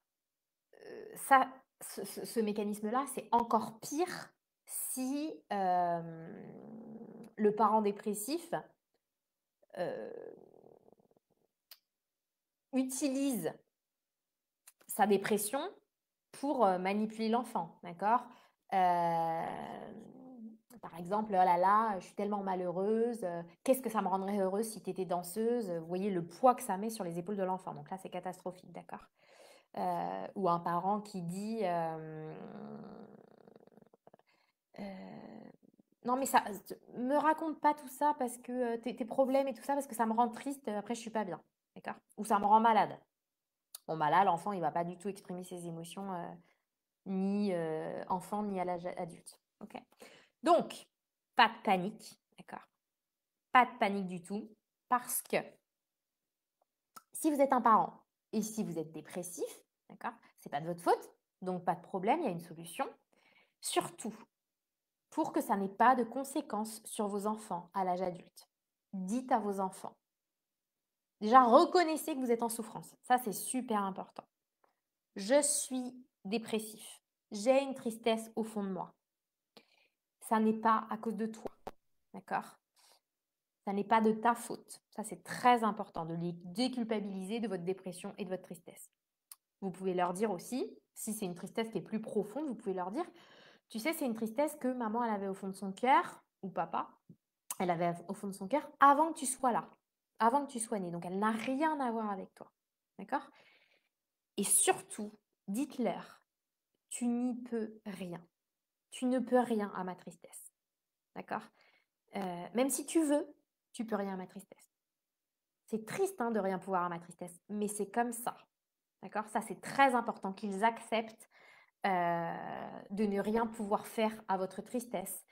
ça, ce, mécanisme-là, c'est encore pire si euh, le parent dépressif euh, utilise sa dépression pour euh, manipuler l'enfant, d'accord Par exemple, oh là là, je suis tellement malheureuse, qu'est-ce que ça me rendrait heureuse si tu étais danseuse Vous voyez le poids que ça met sur les épaules de l'enfant. Donc là, c'est catastrophique, d'accord euh, ou un parent qui dit euh, euh, non mais ça me raconte pas tout ça parce que tes, tes, problèmes et tout ça parce que ça me rend triste après je suis pas bien d'accord ou ça me rend malade bon malade, bah l'enfant il va pas du tout exprimer ses émotions ni enfant ni à l'âge adulte ok donc pas de panique d'accord pas de panique du tout parce que si vous êtes un parent et si vous êtes dépressif, d'accord, c'est pas de votre faute, donc pas de problème, il y a une solution. Surtout, pour que ça n'ait pas de conséquences sur vos enfants à l'âge adulte, dites à vos enfants. Déjà, reconnaissez que vous êtes en souffrance. Ça, c'est super important. Je suis dépressif. J'ai une tristesse au fond de moi. Ça n'est pas à cause de toi. D'accord ça n'est pas de ta faute. Ça, c'est très important de les déculpabiliser de votre dépression et de votre tristesse. Vous pouvez leur dire aussi, si c'est une tristesse qui est plus profonde, vous pouvez leur dire, tu sais, c'est une tristesse que maman, elle avait au fond de son cœur, ou papa, elle avait au fond de son cœur avant que tu sois là, avant que tu sois née. Donc, elle n'a rien à voir avec toi. D'accord Et surtout, dites-leur, tu n'y peux rien. Tu ne peux rien à ma tristesse. D'accord euh, Même si tu veux, tu peux rien à ma tristesse. C'est triste hein, de rien pouvoir à ma tristesse, mais c'est comme ça. D'accord Ça, c'est très important qu'ils acceptent euh, de ne rien pouvoir faire à votre tristesse.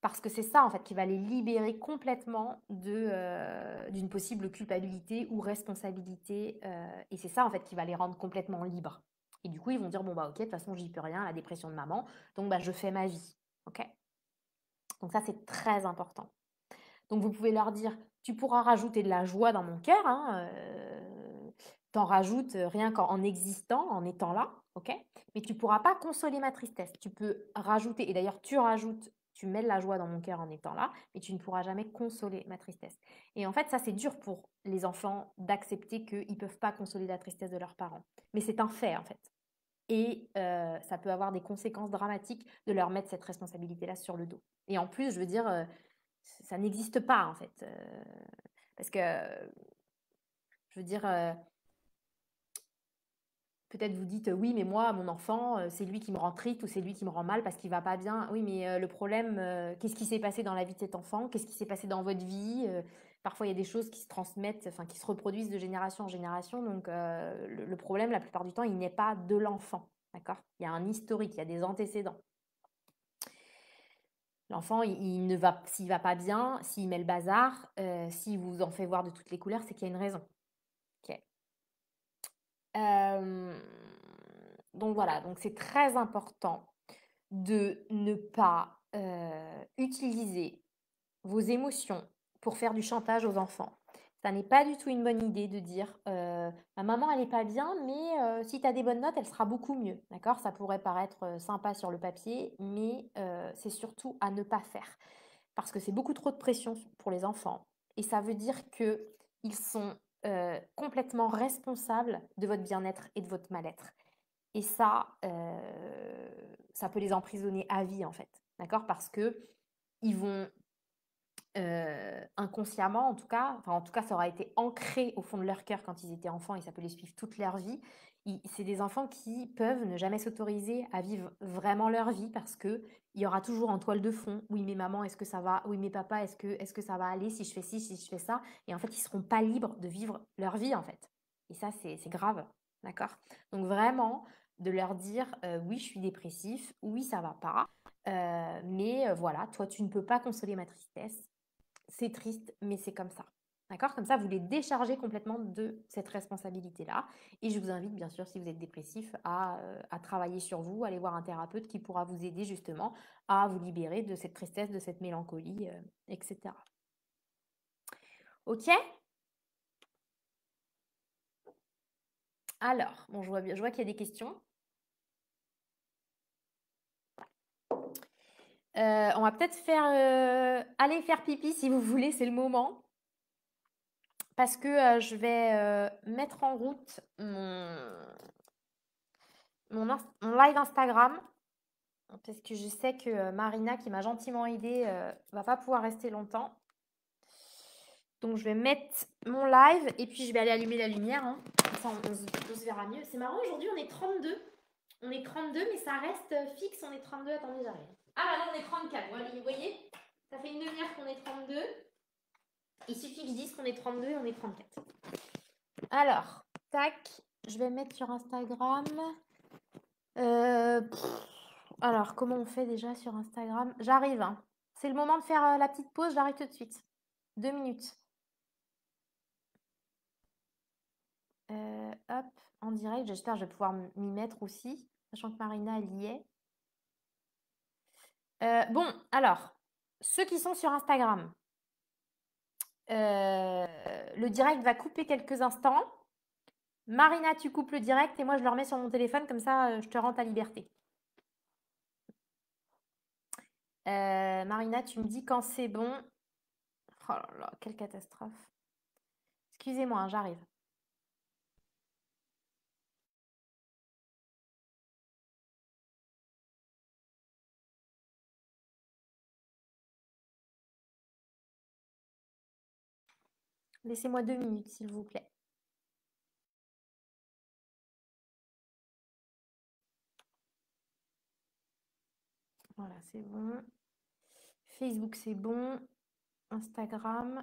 Parce que c'est ça, en fait, qui va les libérer complètement euh, d'une possible culpabilité ou responsabilité. Euh, et c'est ça, en fait, qui va les rendre complètement libres. Et du coup, ils vont dire, bon, bah ok, de toute façon, j'y peux rien à la dépression de maman, donc bah, je fais ma vie. OK Donc ça, c'est très important. Donc vous pouvez leur dire, tu pourras rajouter de la joie dans mon cœur, hein, euh, t'en rajoutes euh, rien qu'en existant, en étant là, ok Mais tu pourras pas consoler ma tristesse. Tu peux rajouter, et d'ailleurs tu rajoutes, tu mets de la joie dans mon cœur en étant là, mais tu ne pourras jamais consoler ma tristesse. Et en fait, ça c'est dur pour les enfants d'accepter qu'ils ne peuvent pas consoler la tristesse de leurs parents. Mais c'est un fait en fait. Et euh, ça peut avoir des conséquences dramatiques de leur mettre cette responsabilité-là sur le dos. Et en plus, je veux dire, ça n'existe pas en fait. Euh, parce que, je veux dire, euh, peut-être vous dites oui, mais moi, mon enfant, euh, c'est lui qui me rend triste ou c'est lui qui me rend mal parce qu'il va pas bien. Oui, mais le problème, qu'est-ce qui s'est passé dans la vie de cet enfant Qu'est-ce qui s'est passé dans votre vie Parfois, il y a des choses qui se transmettent, qui se reproduisent de génération en génération. Donc, le, le problème, la plupart du temps, il n'est pas de l'enfant. D'accord Il y a un historique, il y a des antécédents. L'enfant, il, ne va, s'il va pas bien, s'il met le bazar, euh, s'il vous en fait voir de toutes les couleurs, c'est qu'il y a une raison. Euh, donc voilà, donc c'est très important de ne pas euh, utiliser vos émotions pour faire du chantage aux enfants. Ça n'est pas du tout une bonne idée de dire euh, ma maman, elle n'est pas bien, mais euh, si tu as des bonnes notes, elle sera beaucoup mieux. D'accord Ça pourrait paraître euh, sympa sur le papier, mais c'est surtout à ne pas faire. Parce que c'est beaucoup trop de pression pour les enfants. Et ça veut dire qu'ils sont complètement responsables de votre bien-être et de votre mal-être. Et ça, ça peut les emprisonner à vie, en fait. D'accord Parce que ils vont euh, inconsciemment en tout cas, enfin en tout cas ça aura été ancré au fond de leur cœur quand ils étaient enfants et ça peut les suivre toute leur vie. C'est des enfants qui peuvent ne jamais s'autoriser à vivre vraiment leur vie parce que il y aura toujours en toile de fond oui mais maman est-ce que ça va, oui mais papa est-ce que est-ce que ça va aller si je fais ci si je fais ça et en fait ils seront pas libres de vivre leur vie en fait. Et ça c'est grave, d'accord. Donc vraiment de leur dire euh, oui je suis dépressif, oui ça va pas. Euh, mais voilà, toi tu ne peux pas consoler ma tristesse, c'est triste, mais c'est comme ça. D'accord Comme ça, vous les déchargez complètement de cette responsabilité-là. Et je vous invite, bien sûr, si vous êtes dépressif, à, euh, travailler sur vous, aller voir un thérapeute qui pourra vous aider justement à vous libérer de cette tristesse, de cette mélancolie, euh, etc. Ok Alors, bon, je je vois qu'il y a des questions. Euh, on va peut-être faire. Euh, aller faire pipi si vous voulez, c'est le moment. Parce que euh, je vais mettre en route mon, live Instagram. Parce que je sais que Marina, qui m'a gentiment aidée, va pas pouvoir rester longtemps. Donc je vais mettre mon live et puis je vais aller allumer la lumière. Hein. Ça, on, on, se verra mieux. C'est marrant, aujourd'hui on est 32. On est 32, mais ça reste fixe, on est 32. Attendez, j'arrive. Ah, bah non, on est 34. Vous voyez Ça fait une demi-heure qu'on est 32. Il suffit que je dise qu'on est 32 et on est 34. Alors, tac, je vais mettre sur Instagram. Euh, alors, comment on fait déjà sur Instagram J'arrive. Hein. C'est le moment de faire euh, la petite pause, j'arrive tout de suite. Deux minutes. Euh, hop, en direct, j'espère que je vais pouvoir m'y mettre aussi, sachant que Marina, elle y est. Euh, bon, alors, ceux qui sont sur Instagram, euh, le direct va couper quelques instants. Marina, tu coupes le direct et moi je le remets sur mon téléphone, comme ça euh, je te rends ta liberté. Marina, tu me dis quand c'est bon. Oh là là, quelle catastrophe. Excusez-moi, hein, j'arrive. Laissez-moi deux minutes, s'il vous plaît. Voilà, c'est bon. Facebook, c'est bon. Instagram.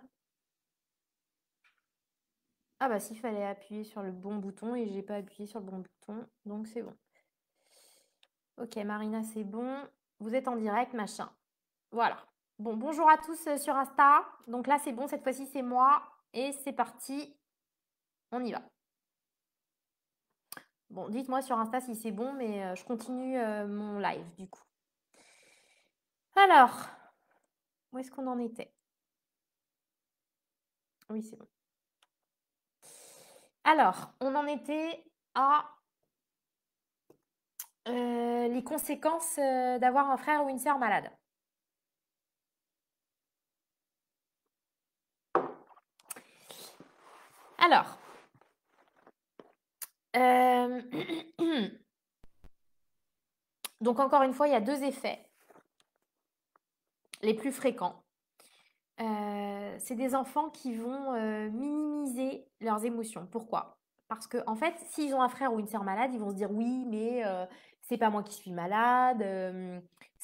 Ah bah s'il fallait appuyer sur le bon bouton et j'ai pas appuyé sur le bon bouton, donc c'est bon. Ok, Marina, c'est bon. Vous êtes en direct, machin. Voilà. Bon, bonjour à tous euh, sur Insta. Donc là, c'est bon, cette fois-ci, c'est moi. Et c'est parti, on y va. Bon, dites-moi sur Insta si c'est bon, mais euh, je continue euh, mon live du coup. Alors, où est-ce qu'on en était Oui, c'est bon. Alors, on en était à euh, les conséquences d'avoir un frère ou une sœur malade. Alors. Euh, [CLEARS THROAT] donc encore une fois, il y a deux effets les plus fréquents. Euh, c'est des enfants qui vont euh, minimiser leurs émotions. Pourquoi Parce que en fait, s'ils ont un frère ou une sœur malade, ils vont se dire oui, mais c'est pas moi qui suis malade,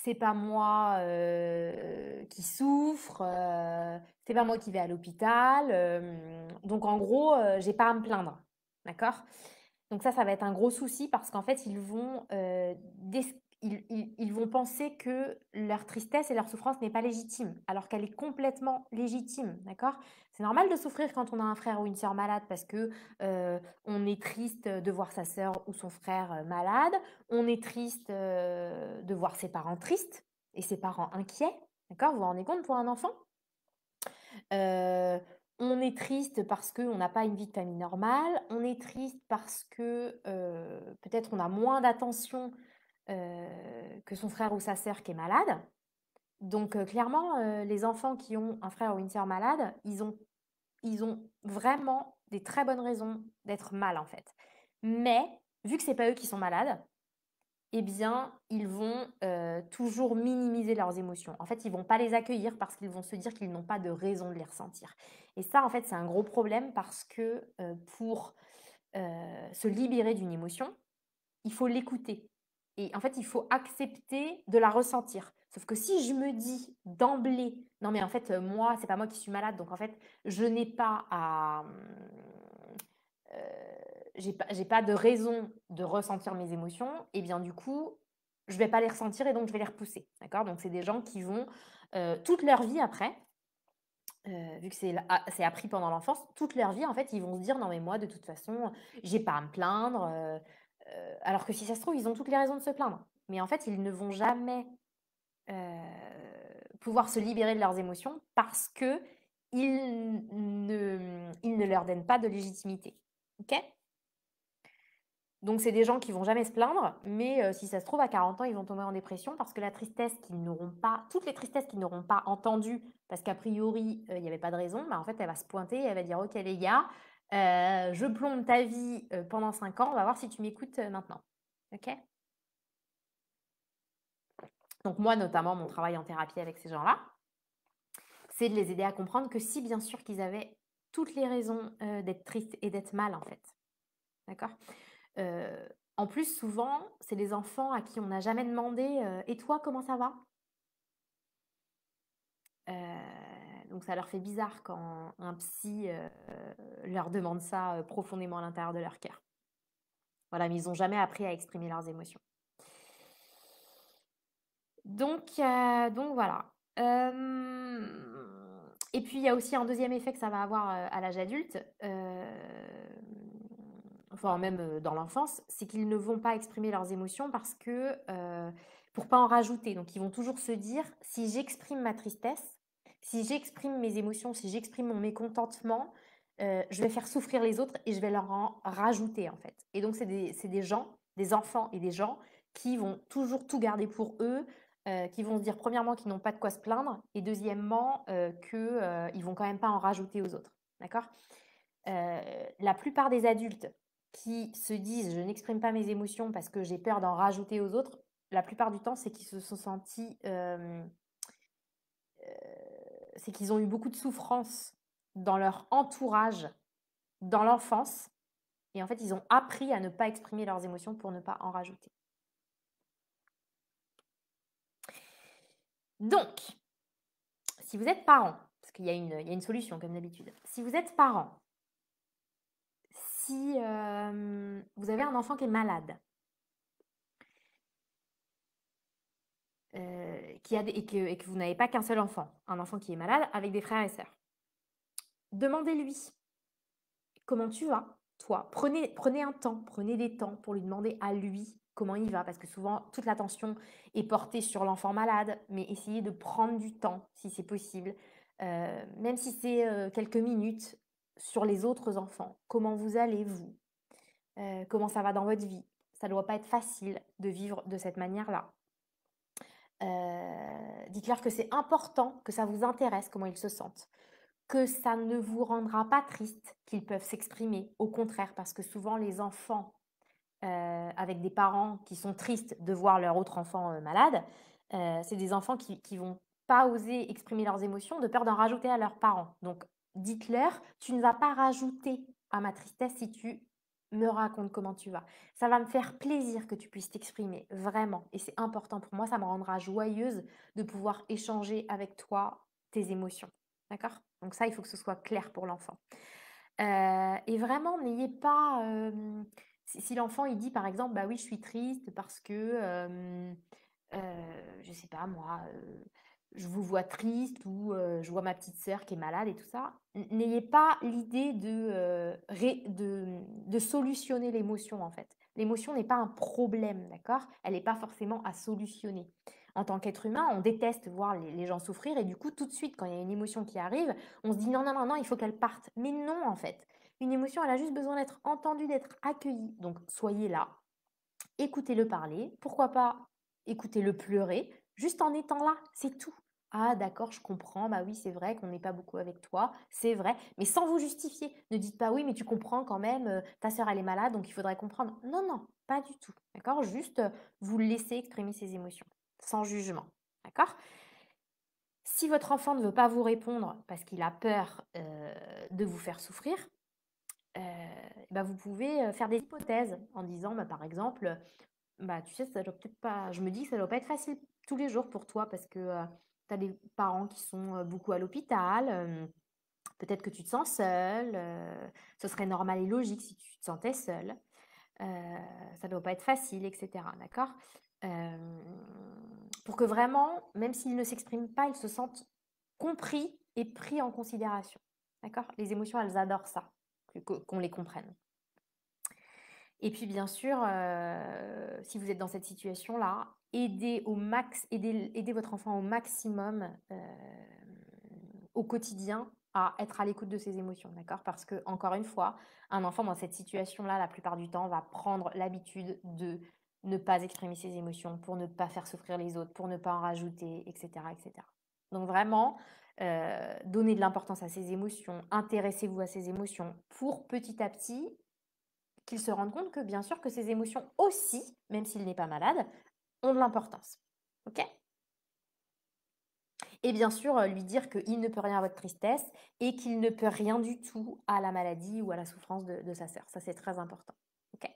c'est pas moi euh, qui souffre, euh, c'est pas moi qui vais à l'hôpital. Euh, donc en gros, j'ai pas à me plaindre. D'accord Donc ça, ça va être un gros souci parce qu'en fait, ils vont, ils vont penser que leur tristesse et leur souffrance n'est pas légitime, alors qu'elle est complètement légitime. D'accord c'est normal de souffrir quand on a un frère ou une sœur malade parce que euh, on est triste de voir sa sœur ou son frère euh, malade, on est triste euh, de voir ses parents tristes et ses parents inquiets. D'accord Vous vous rendez compte pour un enfant On est triste parce qu'on n'a pas une vie de famille normale, on est triste parce que peut-être on a moins d'attention que son frère ou sa sœur qui est malade. Donc euh, clairement, euh, les enfants qui ont un frère ou une sœur malade, ils ont, vraiment des très bonnes raisons d'être mal en fait. Mais vu que ce n'est pas eux qui sont malades, eh bien ils vont euh, toujours minimiser leurs émotions. En fait, ils vont pas les accueillir parce qu'ils vont se dire qu'ils n'ont pas de raison de les ressentir. Et ça, en fait, c'est un gros problème parce que pour se libérer d'une émotion, il faut l'écouter. Et en fait, il faut accepter de la ressentir Sauf que si je me dis d'emblée, non mais en fait, euh, moi, c'est pas moi qui suis malade, donc en fait, je n'ai pas à. Euh, j'ai pas, de raison de ressentir mes émotions, et eh bien du coup, je vais pas les ressentir et donc je vais les repousser. D'accord Donc c'est des gens qui vont euh, toute leur vie après, vu que c'est appris pendant l'enfance, toute leur vie en fait, ils vont se dire non mais moi de toute façon, j'ai pas à me plaindre. alors que si ça se trouve, ils ont toutes les raisons de se plaindre. Mais en fait, ils ne vont jamais euh, pouvoir se libérer de leurs émotions parce que ils ne, ils ne leur donnent pas de légitimité. Ok donc c'est des gens qui vont jamais se plaindre, mais euh, si ça se trouve à 40 ans, ils vont tomber en dépression parce que la tristesse qu'ils n'auront pas, toutes les tristesses qu'ils n'auront pas entendues, parce qu'a priori il euh, n'y avait pas de raison, bah, en fait elle va se pointer, et elle va dire ok les gars, je plombe ta vie pendant 5 ans, on va voir si tu m'écoutes maintenant, ok donc moi notamment mon travail en thérapie avec ces gens-là, c'est de les aider à comprendre que si bien sûr qu'ils avaient toutes les raisons euh, d'être tristes et d'être mal en fait. D'accord euh, En plus, souvent, c'est les enfants à qui on n'a jamais demandé euh, Et toi, comment ça va ?⁇ Donc ça leur fait bizarre quand un psy leur demande ça profondément à l'intérieur de leur cœur. Voilà, mais ils n'ont jamais appris à exprimer leurs émotions. Donc, donc voilà. Euh, et puis il y a aussi un deuxième effet que ça va avoir euh, à l'âge adulte, euh, enfin même dans l'enfance, c'est qu'ils ne vont pas exprimer leurs émotions parce que pour pas en rajouter. Donc ils vont toujours se dire si j'exprime ma tristesse, si j'exprime mes émotions, si j'exprime mon mécontentement, je vais faire souffrir les autres et je vais leur en rajouter en fait. Et donc c'est des, gens, des enfants et des gens qui vont toujours tout garder pour eux, euh, qui vont se dire premièrement qu'ils n'ont pas de quoi se plaindre et deuxièmement euh, qu'ils euh, ne vont quand même pas en rajouter aux autres. D'accord La plupart des adultes qui se disent je n'exprime pas mes émotions parce que j'ai peur d'en rajouter aux autres, la plupart du temps c'est qu'ils se sont sentis... c'est qu'ils ont eu beaucoup de souffrance dans leur entourage, dans l'enfance, et en fait ils ont appris à ne pas exprimer leurs émotions pour ne pas en rajouter. Donc, si vous êtes parent, parce qu'il y, a une solution comme d'habitude, si vous êtes parent, si euh, vous avez un enfant qui est malade, euh, qui a et, que, vous n'avez pas qu'un seul enfant, un enfant qui est malade avec des frères et sœurs, demandez-lui comment tu vas, toi. Prenez, prenez un temps, prenez des temps pour lui demander à lui comment il va, parce que souvent toute l'attention est portée sur l'enfant malade, mais essayez de prendre du temps, si c'est possible, euh, même si c'est euh, quelques minutes, sur les autres enfants. Comment vous allez, vous euh, Comment ça va dans votre vie Ça ne doit pas être facile de vivre de cette manière-là. Dites-leur que c'est important, que ça vous intéresse, comment ils se sentent que ça ne vous rendra pas triste qu'ils peuvent s'exprimer. Au contraire, parce que souvent les enfants euh, avec des parents qui sont tristes de voir leur autre enfant euh, malade, euh, c'est des enfants qui, qui vont pas oser exprimer leurs émotions de peur d'en rajouter à leurs parents. Donc, dites-leur, tu ne vas pas rajouter à ma tristesse si tu me racontes comment tu vas. Ça va me faire plaisir que tu puisses t'exprimer, vraiment. Et c'est important pour moi, ça me rendra joyeuse de pouvoir échanger avec toi tes émotions. D'accord Donc ça, il faut que ce soit clair pour l'enfant. et vraiment, n'ayez pas si, l'enfant il dit par exemple bah oui je suis triste parce que euh, euh, je sais pas moi je vous vois triste ou je vois ma petite sœur qui est malade et tout ça n'ayez pas l'idée de, de solutionner l'émotion en fait l'émotion n'est pas un problème d'accord elle n'est pas forcément à solutionner en tant qu'être humain, on déteste voir les, gens souffrir et du coup, tout de suite, quand il y a une émotion qui arrive, on se dit non, non, non, non, il faut qu'elle parte. Mais non, en fait. Une émotion, elle a juste besoin d'être entendue, d'être accueillie. Donc soyez là, écoutez-le parler, pourquoi pas écoutez-le pleurer, juste en étant là, c'est tout. Ah d'accord, je comprends, bah oui, c'est vrai qu'on n'est pas beaucoup avec toi, c'est vrai, mais sans vous justifier. Ne dites pas oui, mais tu comprends quand même, euh, ta soeur elle est malade, donc il faudrait comprendre. Non, non, pas du tout. D'accord Juste euh, vous laisser exprimer ses émotions, sans jugement. D'accord Si votre enfant ne veut pas vous répondre parce qu'il a peur euh, de vous faire souffrir, euh, bah, vous pouvez euh, faire des hypothèses en disant, bah, par exemple, bah, tu sais, ça doit peut-être pas. Je me dis que ça doit pas être facile tous les jours pour toi parce que euh, tu as des parents qui sont beaucoup à l'hôpital. peut-être que tu te sens seule. ce serait normal et logique si tu te sentais seule. ça ne doit pas être facile, etc. D'accord Pour que vraiment, même s'ils ne s'expriment pas, ils se sentent compris et pris en considération. D'accord Les émotions, elles adorent ça qu'on les comprenne. Et puis bien sûr, euh, si vous êtes dans cette situation-là, aidez au max, aidez, votre enfant au maximum euh, au quotidien à être à l'écoute de ses émotions, d'accord Parce que encore une fois, un enfant dans cette situation-là, la plupart du temps, va prendre l'habitude de ne pas exprimer ses émotions pour ne pas faire souffrir les autres, pour ne pas en rajouter, etc., etc. Donc vraiment, euh, donner de l'importance à ses émotions, intéressez-vous à ses émotions pour petit à petit qu'il se rende compte que bien sûr que ses émotions aussi, même s'il n'est pas malade, ont de l'importance. OK et bien sûr, euh, lui dire qu'il ne peut rien à votre tristesse et qu'il ne peut rien du tout à la maladie ou à la souffrance de, de sa sœur. Ça, c'est très important. OK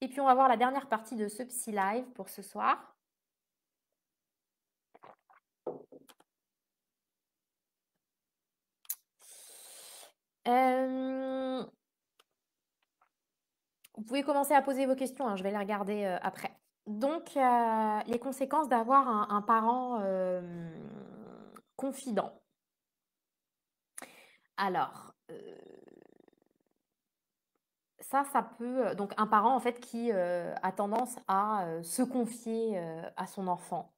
Et puis, on va voir la dernière partie de ce Psy Live pour ce soir. Euh, vous pouvez commencer à poser vos questions, hein, je vais les regarder euh, après. Donc, euh, les conséquences d'avoir un, un, parent confident. Alors, ça, ça peut. Donc, un parent, en fait, qui a tendance à se confier à son enfant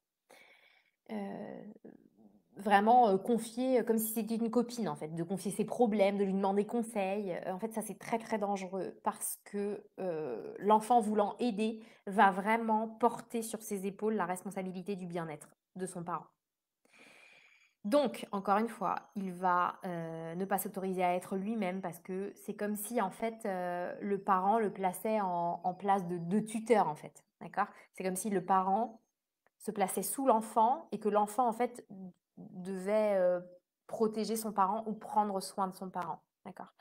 vraiment euh, confier, euh, comme si c'était une copine en fait, de confier ses problèmes, de lui demander conseil. Euh, en fait, ça c'est très très dangereux parce que l'enfant voulant aider va vraiment porter sur ses épaules la responsabilité du bien-être de son parent. Donc, encore une fois, il va ne pas s'autoriser à être lui-même parce que c'est comme si en fait le parent le plaçait en, place de, de tuteur en fait. D'accord C'est comme si le parent se plaçait sous l'enfant et que l'enfant en fait devait euh, protéger son parent ou prendre soin de son parent. D'accord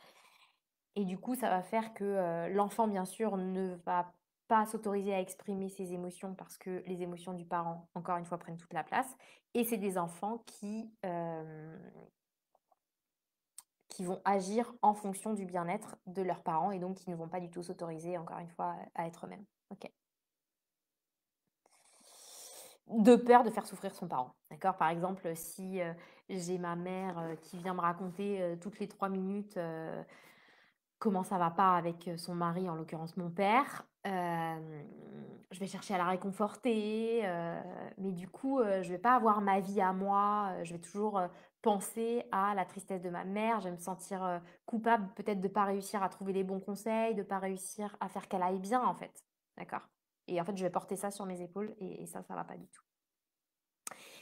Et du coup, ça va faire que euh, l'enfant, bien sûr, ne va pas s'autoriser à exprimer ses émotions parce que les émotions du parent, encore une fois, prennent toute la place. Et c'est des enfants qui, euh, qui vont agir en fonction du bien-être de leurs parents et donc qui ne vont pas du tout s'autoriser, encore une fois, à être eux-mêmes de peur de faire souffrir son parent. D'accord Par exemple, si euh, j'ai ma mère euh, qui vient me raconter euh, toutes les trois minutes comment ça va pas avec son mari, en l'occurrence mon père, je vais chercher à la réconforter, mais du coup, je ne vais pas avoir ma vie à moi, je vais toujours penser à la tristesse de ma mère, je vais me sentir coupable peut-être de ne pas réussir à trouver les bons conseils, de ne pas réussir à faire qu'elle aille bien en fait. D'accord et en fait, je vais porter ça sur mes épaules et, ça, ça, ça va pas du tout.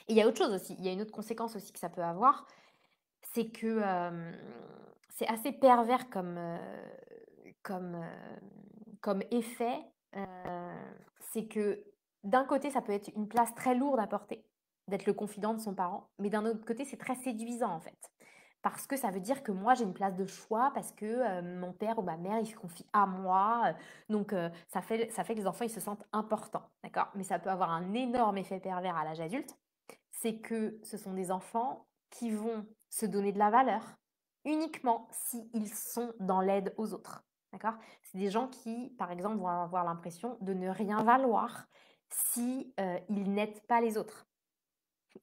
Et il y a autre chose aussi, il y a une autre conséquence aussi que ça peut avoir, c'est que euh, c'est assez pervers comme, euh, comme, euh, comme effet. c'est que d'un côté, ça peut être une place très lourde à porter, d'être le confident de son parent, mais d'un autre côté, c'est très séduisant en fait parce que ça veut dire que moi j'ai une place de choix parce que euh, mon père ou ma mère ils se confient à moi euh. donc euh, ça fait ça fait que les enfants ils se sentent importants d'accord mais ça peut avoir un énorme effet pervers à l'âge adulte c'est que ce sont des enfants qui vont se donner de la valeur uniquement s'ils sont dans l'aide aux autres d'accord c'est des gens qui par exemple vont avoir l'impression de ne rien valoir si ils n'aident pas les autres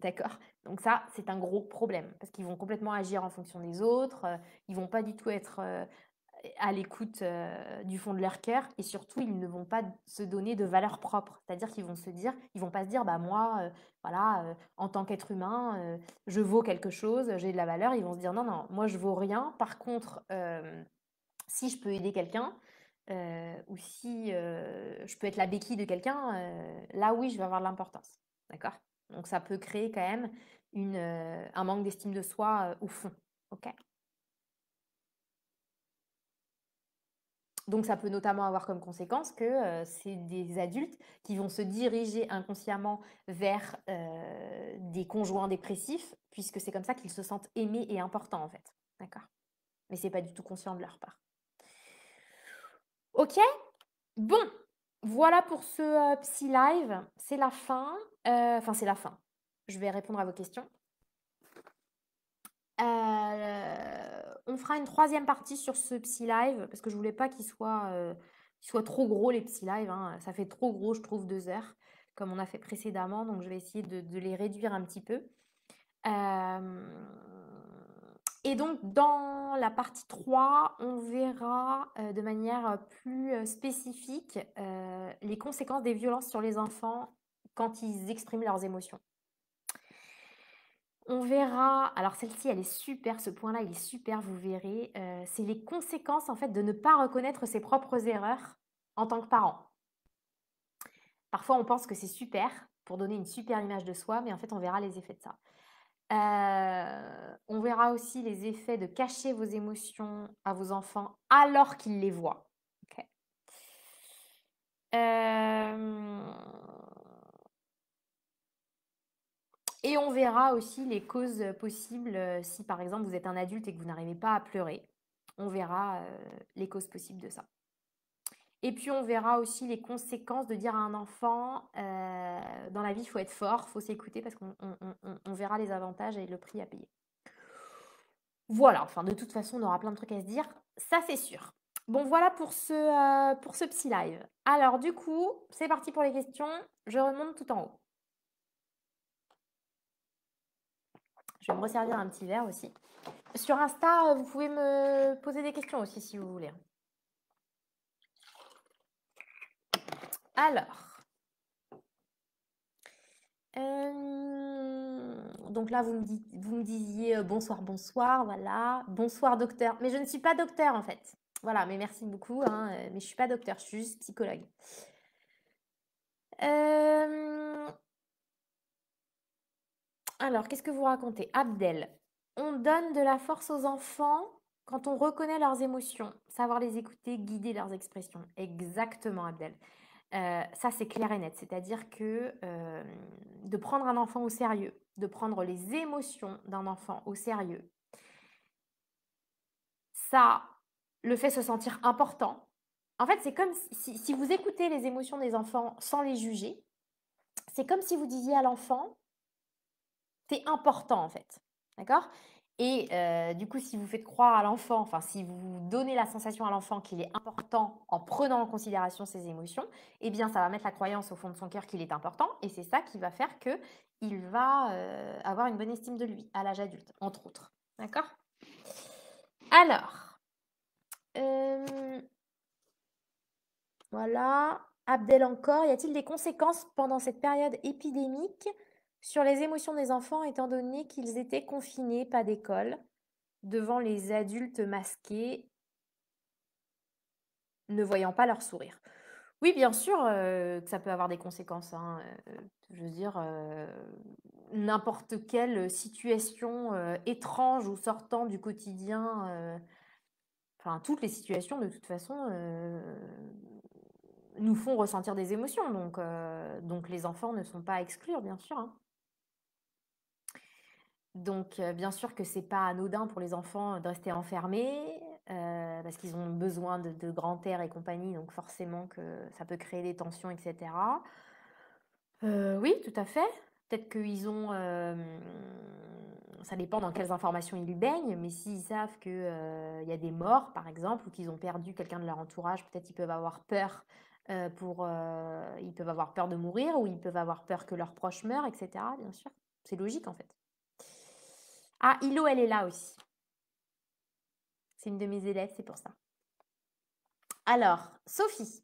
D'accord donc ça, c'est un gros problème parce qu'ils vont complètement agir en fonction des autres, euh, ils vont pas du tout être euh, à l'écoute euh, du fond de leur cœur et surtout ils ne vont pas se donner de valeur propre, c'est-à-dire qu'ils vont se dire, ils vont pas se dire bah moi voilà en tant qu'être humain je vaux quelque chose, j'ai de la valeur, ils vont se dire non non moi je vaux rien. Par contre si je peux aider quelqu'un, ou si je peux être la béquille de quelqu'un, là oui, je vais avoir de l'importance. D'accord Donc ça peut créer quand même euh, un manque d'estime de soi euh, au fond. ok Donc ça peut notamment avoir comme conséquence que euh, c'est des adultes qui vont se diriger inconsciemment vers des conjoints dépressifs, puisque c'est comme ça qu'ils se sentent aimés et importants en fait. D'accord Mais n'est pas du tout conscient de leur part. Ok Bon, voilà pour ce psy live. C'est la fin. Enfin, c'est la fin je vais répondre à vos questions. Euh, on fera une troisième partie sur ce psy live parce que je voulais pas qu'ils euh, soit, trop gros les psy live. Hein. Ça fait trop gros, je trouve, deux heures comme on a fait précédemment. Donc je vais essayer de, les réduire un petit peu. Euh, et donc dans la partie 3, on verra de manière plus spécifique les conséquences des violences sur les enfants quand ils expriment leurs émotions. On verra, alors celle-ci, elle est super, ce point-là, il est super, vous verrez. Euh, c'est les conséquences, en fait, de ne pas reconnaître ses propres erreurs en tant que parent. Parfois, on pense que c'est super pour donner une super image de soi, mais en fait, on verra les effets de ça. Euh, on verra aussi les effets de cacher vos émotions à vos enfants alors qu'ils les voient. Euh, Et on verra aussi les causes possibles euh, si par exemple vous êtes un adulte et que vous n'arrivez pas à pleurer. On verra euh, les causes possibles de ça. Et puis on verra aussi les conséquences de dire à un enfant euh, dans la vie, il faut être fort, il faut s'écouter parce qu'on verra les avantages et le prix à payer. Voilà, enfin de toute façon, on aura plein de trucs à se dire, ça c'est sûr. Bon, voilà pour ce, psy pour live. Alors du coup, c'est parti pour les questions. Je remonte tout en haut. Je vais me resservir un petit verre aussi. Sur Insta, vous pouvez me poser des questions aussi si vous voulez. Alors. Euh, donc là, vous me, vous me disiez euh, bonsoir, bonsoir, voilà. Bonsoir, docteur. Mais je ne suis pas docteur en fait. Voilà, mais merci beaucoup. Hein, euh, mais je ne suis pas docteur, je suis juste psychologue. Alors, qu'est-ce que vous racontez Abdel, on donne de la force aux enfants quand on reconnaît leurs émotions, savoir les écouter, guider leurs expressions. Exactement, Abdel. Euh, ça, c'est clair et net. C'est-à-dire que euh, de prendre un enfant au sérieux, de prendre les émotions d'un enfant au sérieux, ça le fait se sentir important. En fait, c'est comme si vous écoutez les émotions des enfants sans les juger, c'est comme si vous disiez à l'enfant, c'est important en fait. D'accord Et euh, du coup, si vous faites croire à l'enfant, enfin, si vous donnez la sensation à l'enfant qu'il est important en prenant en considération ses émotions, eh bien, ça va mettre la croyance au fond de son cœur qu'il est important. Et c'est ça qui va faire qu'il va euh, avoir une bonne estime de lui à l'âge adulte, entre autres. D'accord Alors. Euh, voilà. Abdel encore, y a-t-il des conséquences pendant cette période épidémique sur les émotions des enfants étant donné qu'ils étaient confinés, pas d'école, devant les adultes masqués, ne voyant pas leur sourire. Oui, bien sûr euh, ça peut avoir des conséquences. Hein, euh, je veux dire, euh, n'importe quelle situation étrange ou sortant du quotidien, enfin toutes les situations de toute façon, nous font ressentir des émotions. Donc, donc les enfants ne sont pas à exclure, bien sûr. Hein. Donc, euh, bien sûr que c'est pas anodin pour les enfants euh, de rester enfermés, euh, parce qu'ils ont besoin de, grands grand air et compagnie, donc forcément que ça peut créer des tensions, etc. oui, tout à fait. Peut-être qu'ils ont... ça dépend dans quelles informations ils baignent, mais s'ils savent qu'il y a des morts, par exemple, ou qu'ils ont perdu quelqu'un de leur entourage, peut-être ils peuvent avoir peur pour... ils peuvent avoir peur de mourir, ou ils peuvent avoir peur que leurs proches meurent, etc. Bien sûr. C'est logique, en fait. Ah, Ilo, elle est là aussi. C'est une de mes élèves, c'est pour ça. Alors, Sophie.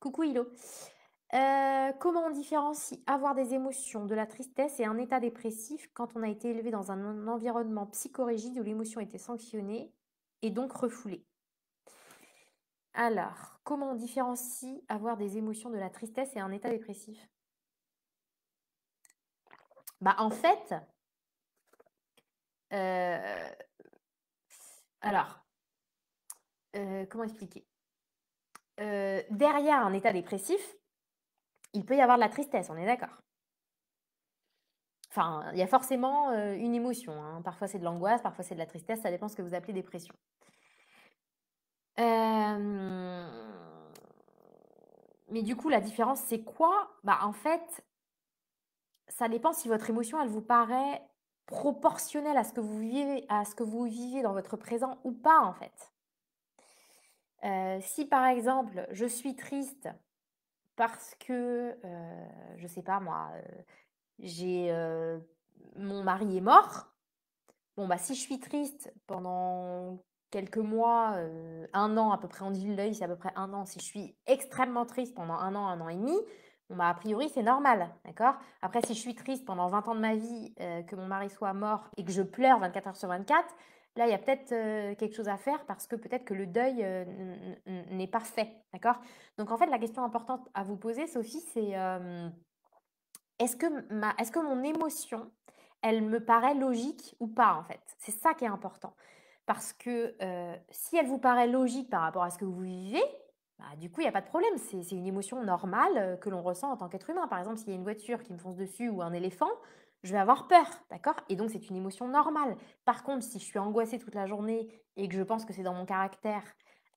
Coucou Ilo. Euh, comment on différencie avoir des émotions de la tristesse et un état dépressif quand on a été élevé dans un environnement psychorégide où l'émotion était sanctionnée et donc refoulée Alors, comment on différencie avoir des émotions de la tristesse et un état dépressif Bah en fait, euh, alors, euh, comment expliquer euh, Derrière un état dépressif, il peut y avoir de la tristesse, on est d'accord. Enfin, il y a forcément une émotion. Hein. Parfois c'est de l'angoisse, parfois c'est de la tristesse, ça dépend ce que vous appelez dépression. Mais du coup, la différence, c'est quoi Bah en fait, ça dépend si votre émotion, elle vous paraît proportionnel à ce que vous vivez, à ce que vous vivez dans votre présent ou pas en fait. Euh, si par exemple je suis triste parce que euh, je sais pas moi, euh, j'ai euh, mon mari est mort. Bon bah si je suis triste pendant quelques mois, un an à peu près, on dit l'œil, c'est à peu près un an. Si je suis extrêmement triste pendant un an, un an et demi, bah, a priori, c'est normal, d'accord Après, si je suis triste pendant 20 ans de ma vie, euh, que mon mari soit mort et que je pleure 24 heures sur 24, là, il y a peut-être euh, quelque chose à faire parce que peut-être que le deuil euh, n'est pas fait, d'accord Donc, en fait, la question importante à vous poser, Sophie, c'est est-ce que, est-ce que mon émotion, elle me paraît logique ou pas, en fait C'est ça qui est important. Parce que si elle vous paraît logique par rapport à ce que vous vivez, bah, du coup, il n'y a pas de problème. C'est une émotion normale euh, que l'on ressent en tant qu'être humain. Par exemple, s'il y a une voiture qui me fonce dessus ou un éléphant, je vais avoir peur, d'accord Et donc, c'est une émotion normale. Par contre, si je suis angoissée toute la journée et que je pense que c'est dans mon caractère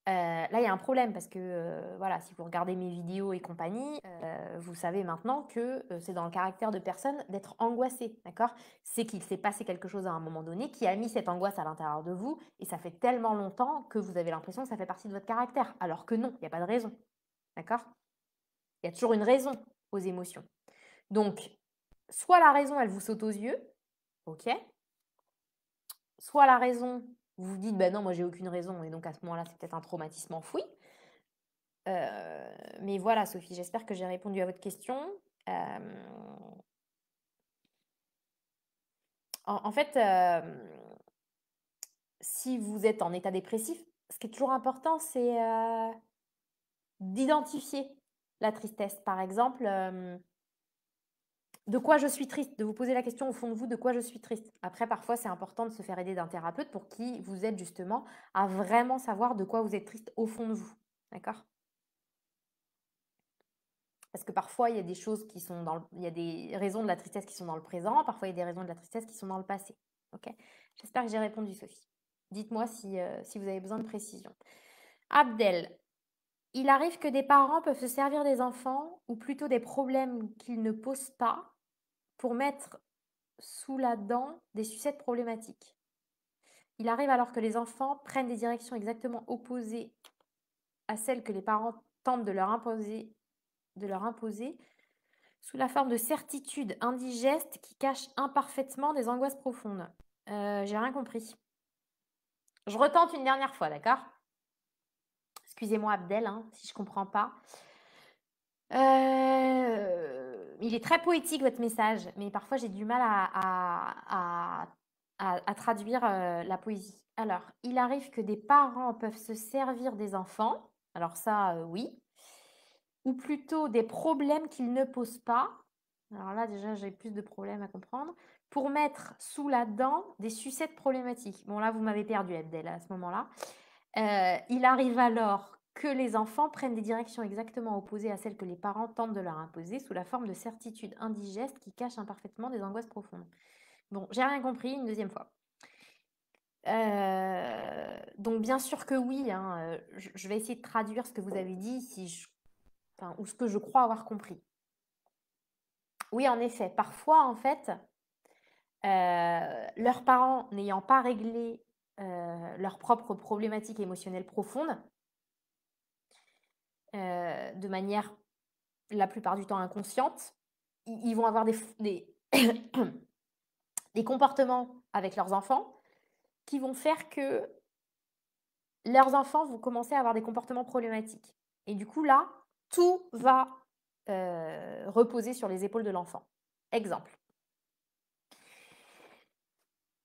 euh, là, il y a un problème parce que, euh, voilà, si vous regardez mes vidéos et compagnie, euh, vous savez maintenant que c'est dans le caractère de personne d'être angoissé, d'accord C'est qu'il s'est passé quelque chose à un moment donné qui a mis cette angoisse à l'intérieur de vous et ça fait tellement longtemps que vous avez l'impression que ça fait partie de votre caractère, alors que non, il n'y a pas de raison, d'accord Il y a toujours une raison aux émotions. Donc, soit la raison, elle vous saute aux yeux, ok Soit la raison, vous vous dites, ben non, moi j'ai aucune raison, et donc à ce moment-là, c'est peut-être un traumatisme enfoui. Euh, mais voilà, Sophie, j'espère que j'ai répondu à votre question. Euh, en, fait, euh, si vous êtes en état dépressif, ce qui est toujours important, c'est d'identifier la tristesse. Par exemple, de quoi je suis triste, de vous poser la question au fond de vous de quoi je suis triste. Après, parfois, c'est important de se faire aider d'un thérapeute pour qui vous aide justement à vraiment savoir de quoi vous êtes triste au fond de vous. D'accord Parce que parfois, il y a des choses qui sont dans le... Il y a des raisons de la tristesse qui sont dans le présent, parfois, il y a des raisons de la tristesse qui sont dans le passé. Ok J'espère que j'ai répondu, Sophie. Dites-moi si, euh, si vous avez besoin de précision. Abdel, il arrive que des parents peuvent se servir des enfants, ou plutôt des problèmes qu'ils ne posent pas, pour mettre sous la dent des sucettes problématiques. Il arrive alors que les enfants prennent des directions exactement opposées à celles que les parents tentent de leur imposer, de leur imposer sous la forme de certitudes indigestes qui cachent imparfaitement des angoisses profondes. Euh, j'ai rien compris. Je retente une dernière fois, d'accord Excusez-moi Abdel, hein, si je comprends pas. Euh, il est très poétique votre message, mais parfois j'ai du mal à, traduire euh, la poésie. Alors, il arrive que des parents peuvent se servir des enfants, alors ça euh, oui, ou plutôt des problèmes qu'ils ne posent pas, alors là déjà j'ai plus de problèmes à comprendre, pour mettre sous la dent des sucettes problématiques. Bon là vous m'avez perdu Abdel à ce moment-là. Euh, il arrive alors que les enfants prennent des directions exactement opposées à celles que les parents tentent de leur imposer sous la forme de certitudes indigestes qui cachent imparfaitement des angoisses profondes. Bon, j'ai rien compris une deuxième fois. Euh, donc bien sûr que oui, hein, euh, je vais essayer de traduire ce que vous avez dit si je, ou ce que je crois avoir compris. Oui, en effet, parfois en fait, euh, leurs parents n'ayant pas réglé leurs propres problématiques émotionnelles profondes, euh, de manière la plupart du temps inconsciente. Ils vont avoir [COUGHS] des, comportements avec leurs enfants qui vont faire que leurs enfants vont commencer à avoir des comportements problématiques. Et du coup, là, tout va euh, reposer sur les épaules de l'enfant. Exemple.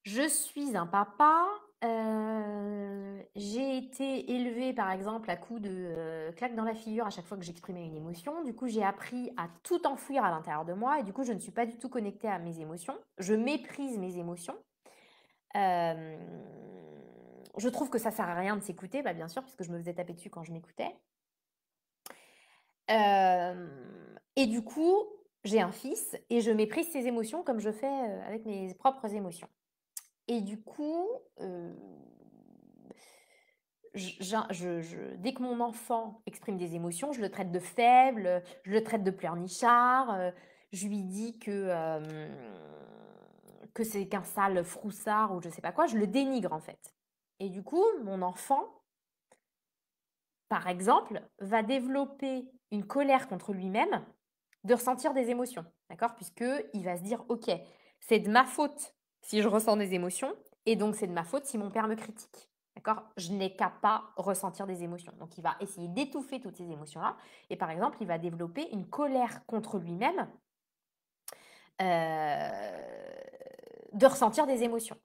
Je suis un papa euh, j'ai été élevée, par exemple, à coups de euh, claque dans la figure à chaque fois que j'exprimais une émotion. Du coup, j'ai appris à tout enfouir à l'intérieur de moi et du coup, je ne suis pas du tout connectée à mes émotions. Je méprise mes émotions. Euh, je trouve que ça sert à rien de s'écouter, bah, bien sûr, puisque je me faisais taper dessus quand je m'écoutais. et du coup, j'ai un fils et je méprise ses émotions comme je fais avec mes propres émotions. Et du coup, euh, dès que mon enfant exprime des émotions, je le traite de faible, je le traite de pleurnichard, euh, je lui dis que, euh, que c'est qu'un sale froussard ou je ne sais pas quoi, je le dénigre en fait. Et du coup, mon enfant, par exemple, va développer une colère contre lui-même de ressentir des émotions, d'accord Puisque il va se dire, ok, c'est de ma faute si je ressens des émotions, et donc c'est de ma faute si mon père me critique. D'accord Je n'ai qu'à pas ressentir des émotions. Donc il va essayer d'étouffer toutes ces émotions-là, et par exemple, il va développer une colère contre lui-même euh, de ressentir des émotions.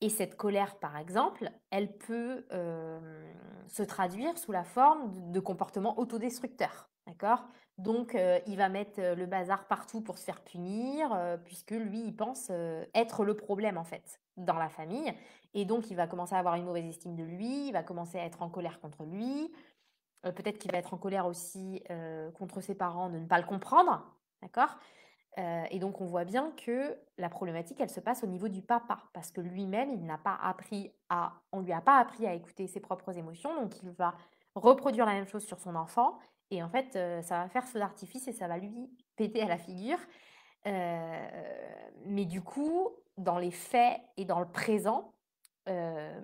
Et cette colère, par exemple, elle peut euh, se traduire sous la forme de comportements autodestructeurs. D'accord Donc, euh, il va mettre euh, le bazar partout pour se faire punir, euh, puisque lui, il pense être le problème, en fait, dans la famille. Et donc, il va commencer à avoir une mauvaise estime de lui, il va commencer à être en colère contre lui. Peut-être qu'il va être en colère aussi contre ses parents de ne pas le comprendre. D'accord Et donc, on voit bien que la problématique, elle se passe au niveau du papa, parce que lui-même, il n'a pas appris à. On lui a pas appris à écouter ses propres émotions, donc il va reproduire la même chose sur son enfant et en fait, euh, ça va faire feu artifice et ça va lui péter à la figure. Euh, mais du coup, dans les faits et dans le présent, euh,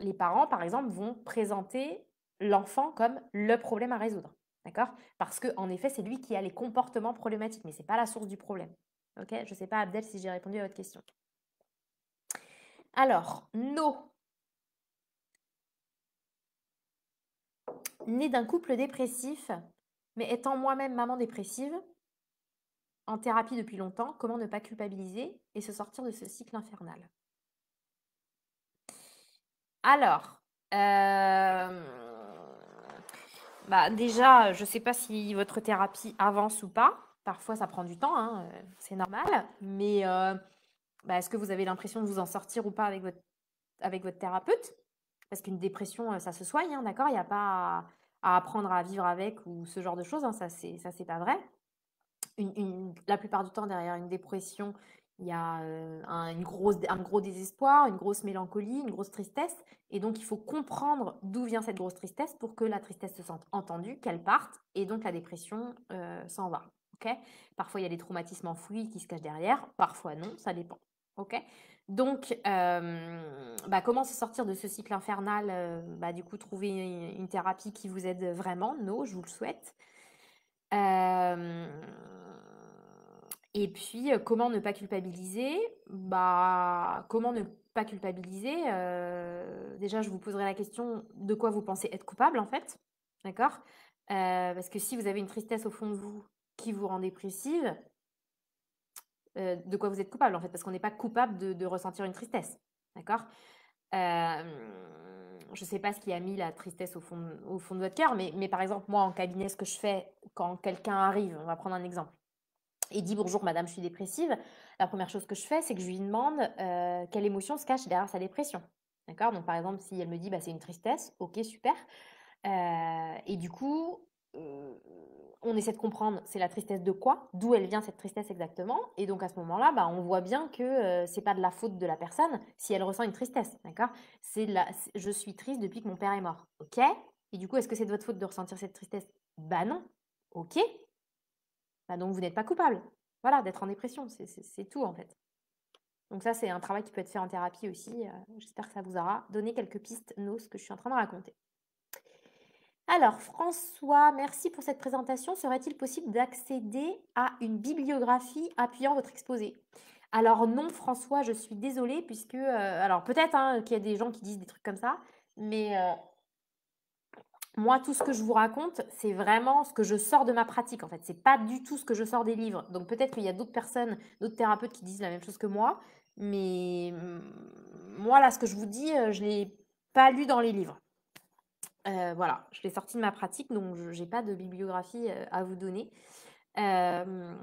les parents, par exemple, vont présenter l'enfant comme le problème à résoudre. D'accord Parce que en effet, c'est lui qui a les comportements problématiques, mais ce n'est pas la source du problème. Ok Je ne sais pas, Abdel, si j'ai répondu à votre question. Alors, nos née d'un couple dépressif, mais étant moi-même maman dépressive, en thérapie depuis longtemps, comment ne pas culpabiliser et se sortir de ce cycle infernal Alors, euh, bah déjà, je ne sais pas si votre thérapie avance ou pas. Parfois, ça prend du temps, hein, euh, c'est normal. Mais euh, bah, est-ce que vous avez l'impression de vous en sortir ou pas avec votre, avec votre thérapeute parce qu'une dépression, euh, ça se soigne, hein, d'accord Il n'y a pas à, apprendre à vivre avec ou ce genre de choses, hein, ça, c'est, ça, c'est pas vrai. la plupart du temps, derrière une dépression, il y a euh, un, une grosse, un gros désespoir, une grosse mélancolie, une grosse tristesse. Et donc, il faut comprendre d'où vient cette grosse tristesse pour que la tristesse se sente entendue, qu'elle parte, et donc la dépression euh, s'en va. Parfois, il y a des traumatismes enfouis qui se cachent derrière, parfois non, ça dépend. ok donc, euh, bah, comment se sortir de ce cycle infernal euh, bah, Du coup, trouver une, thérapie qui vous aide vraiment. Non, je vous le souhaite. Euh, et puis, comment ne pas culpabiliser bah, Comment ne pas culpabiliser Déjà, je vous poserai la question de quoi vous pensez être coupable, en fait. D'accord Parce que si vous avez une tristesse au fond de vous qui vous rend dépressive, euh, de quoi vous êtes coupable, en fait, parce qu'on n'est pas coupable de, ressentir une tristesse. D'accord euh, Je ne sais pas ce qui a mis la tristesse au fond, de votre cœur, mais, par exemple, moi, en cabinet, ce que je fais quand quelqu'un arrive, on va prendre un exemple, et dit bonjour madame, je suis dépressive, la première chose que je fais, c'est que je lui demande euh, quelle émotion se cache derrière sa dépression. D'accord Donc par exemple, si elle me dit bah, c'est une tristesse, ok, super. et du coup, euh, on essaie de comprendre c'est la tristesse de quoi, d'où elle vient cette tristesse exactement. Et donc à ce moment-là, bah, on voit bien que euh, c'est pas de la faute de la personne si elle ressent une tristesse, d'accord C'est la, je suis triste depuis que mon père est mort, ok Et du coup, est-ce que c'est de votre faute de ressentir cette tristesse Bah non, ok. Bah donc vous n'êtes pas coupable, voilà, d'être en dépression, c'est, tout en fait. Donc ça, c'est un travail qui peut être fait en thérapie aussi. Euh, j'espère que ça vous aura donné quelques pistes, nos, ce que je suis en train de raconter. Alors, François, merci pour cette présentation. Serait-il possible d'accéder à une bibliographie appuyant votre exposé Alors non, François, je suis désolée puisque... Euh, alors peut-être hein, qu'il y a des gens qui disent des trucs comme ça, mais euh, moi, tout ce que je vous raconte, c'est vraiment ce que je sors de ma pratique. En fait, Ce n'est pas du tout ce que je sors des livres. Donc peut-être qu'il y a d'autres personnes, d'autres thérapeutes qui disent la même chose que moi, mais mm, moi, là, ce que je vous dis, euh, je l'ai pas lu dans les livres. Euh, voilà, je l'ai sorti de ma pratique, donc je n'ai pas de bibliographie euh, à vous donner. Euh,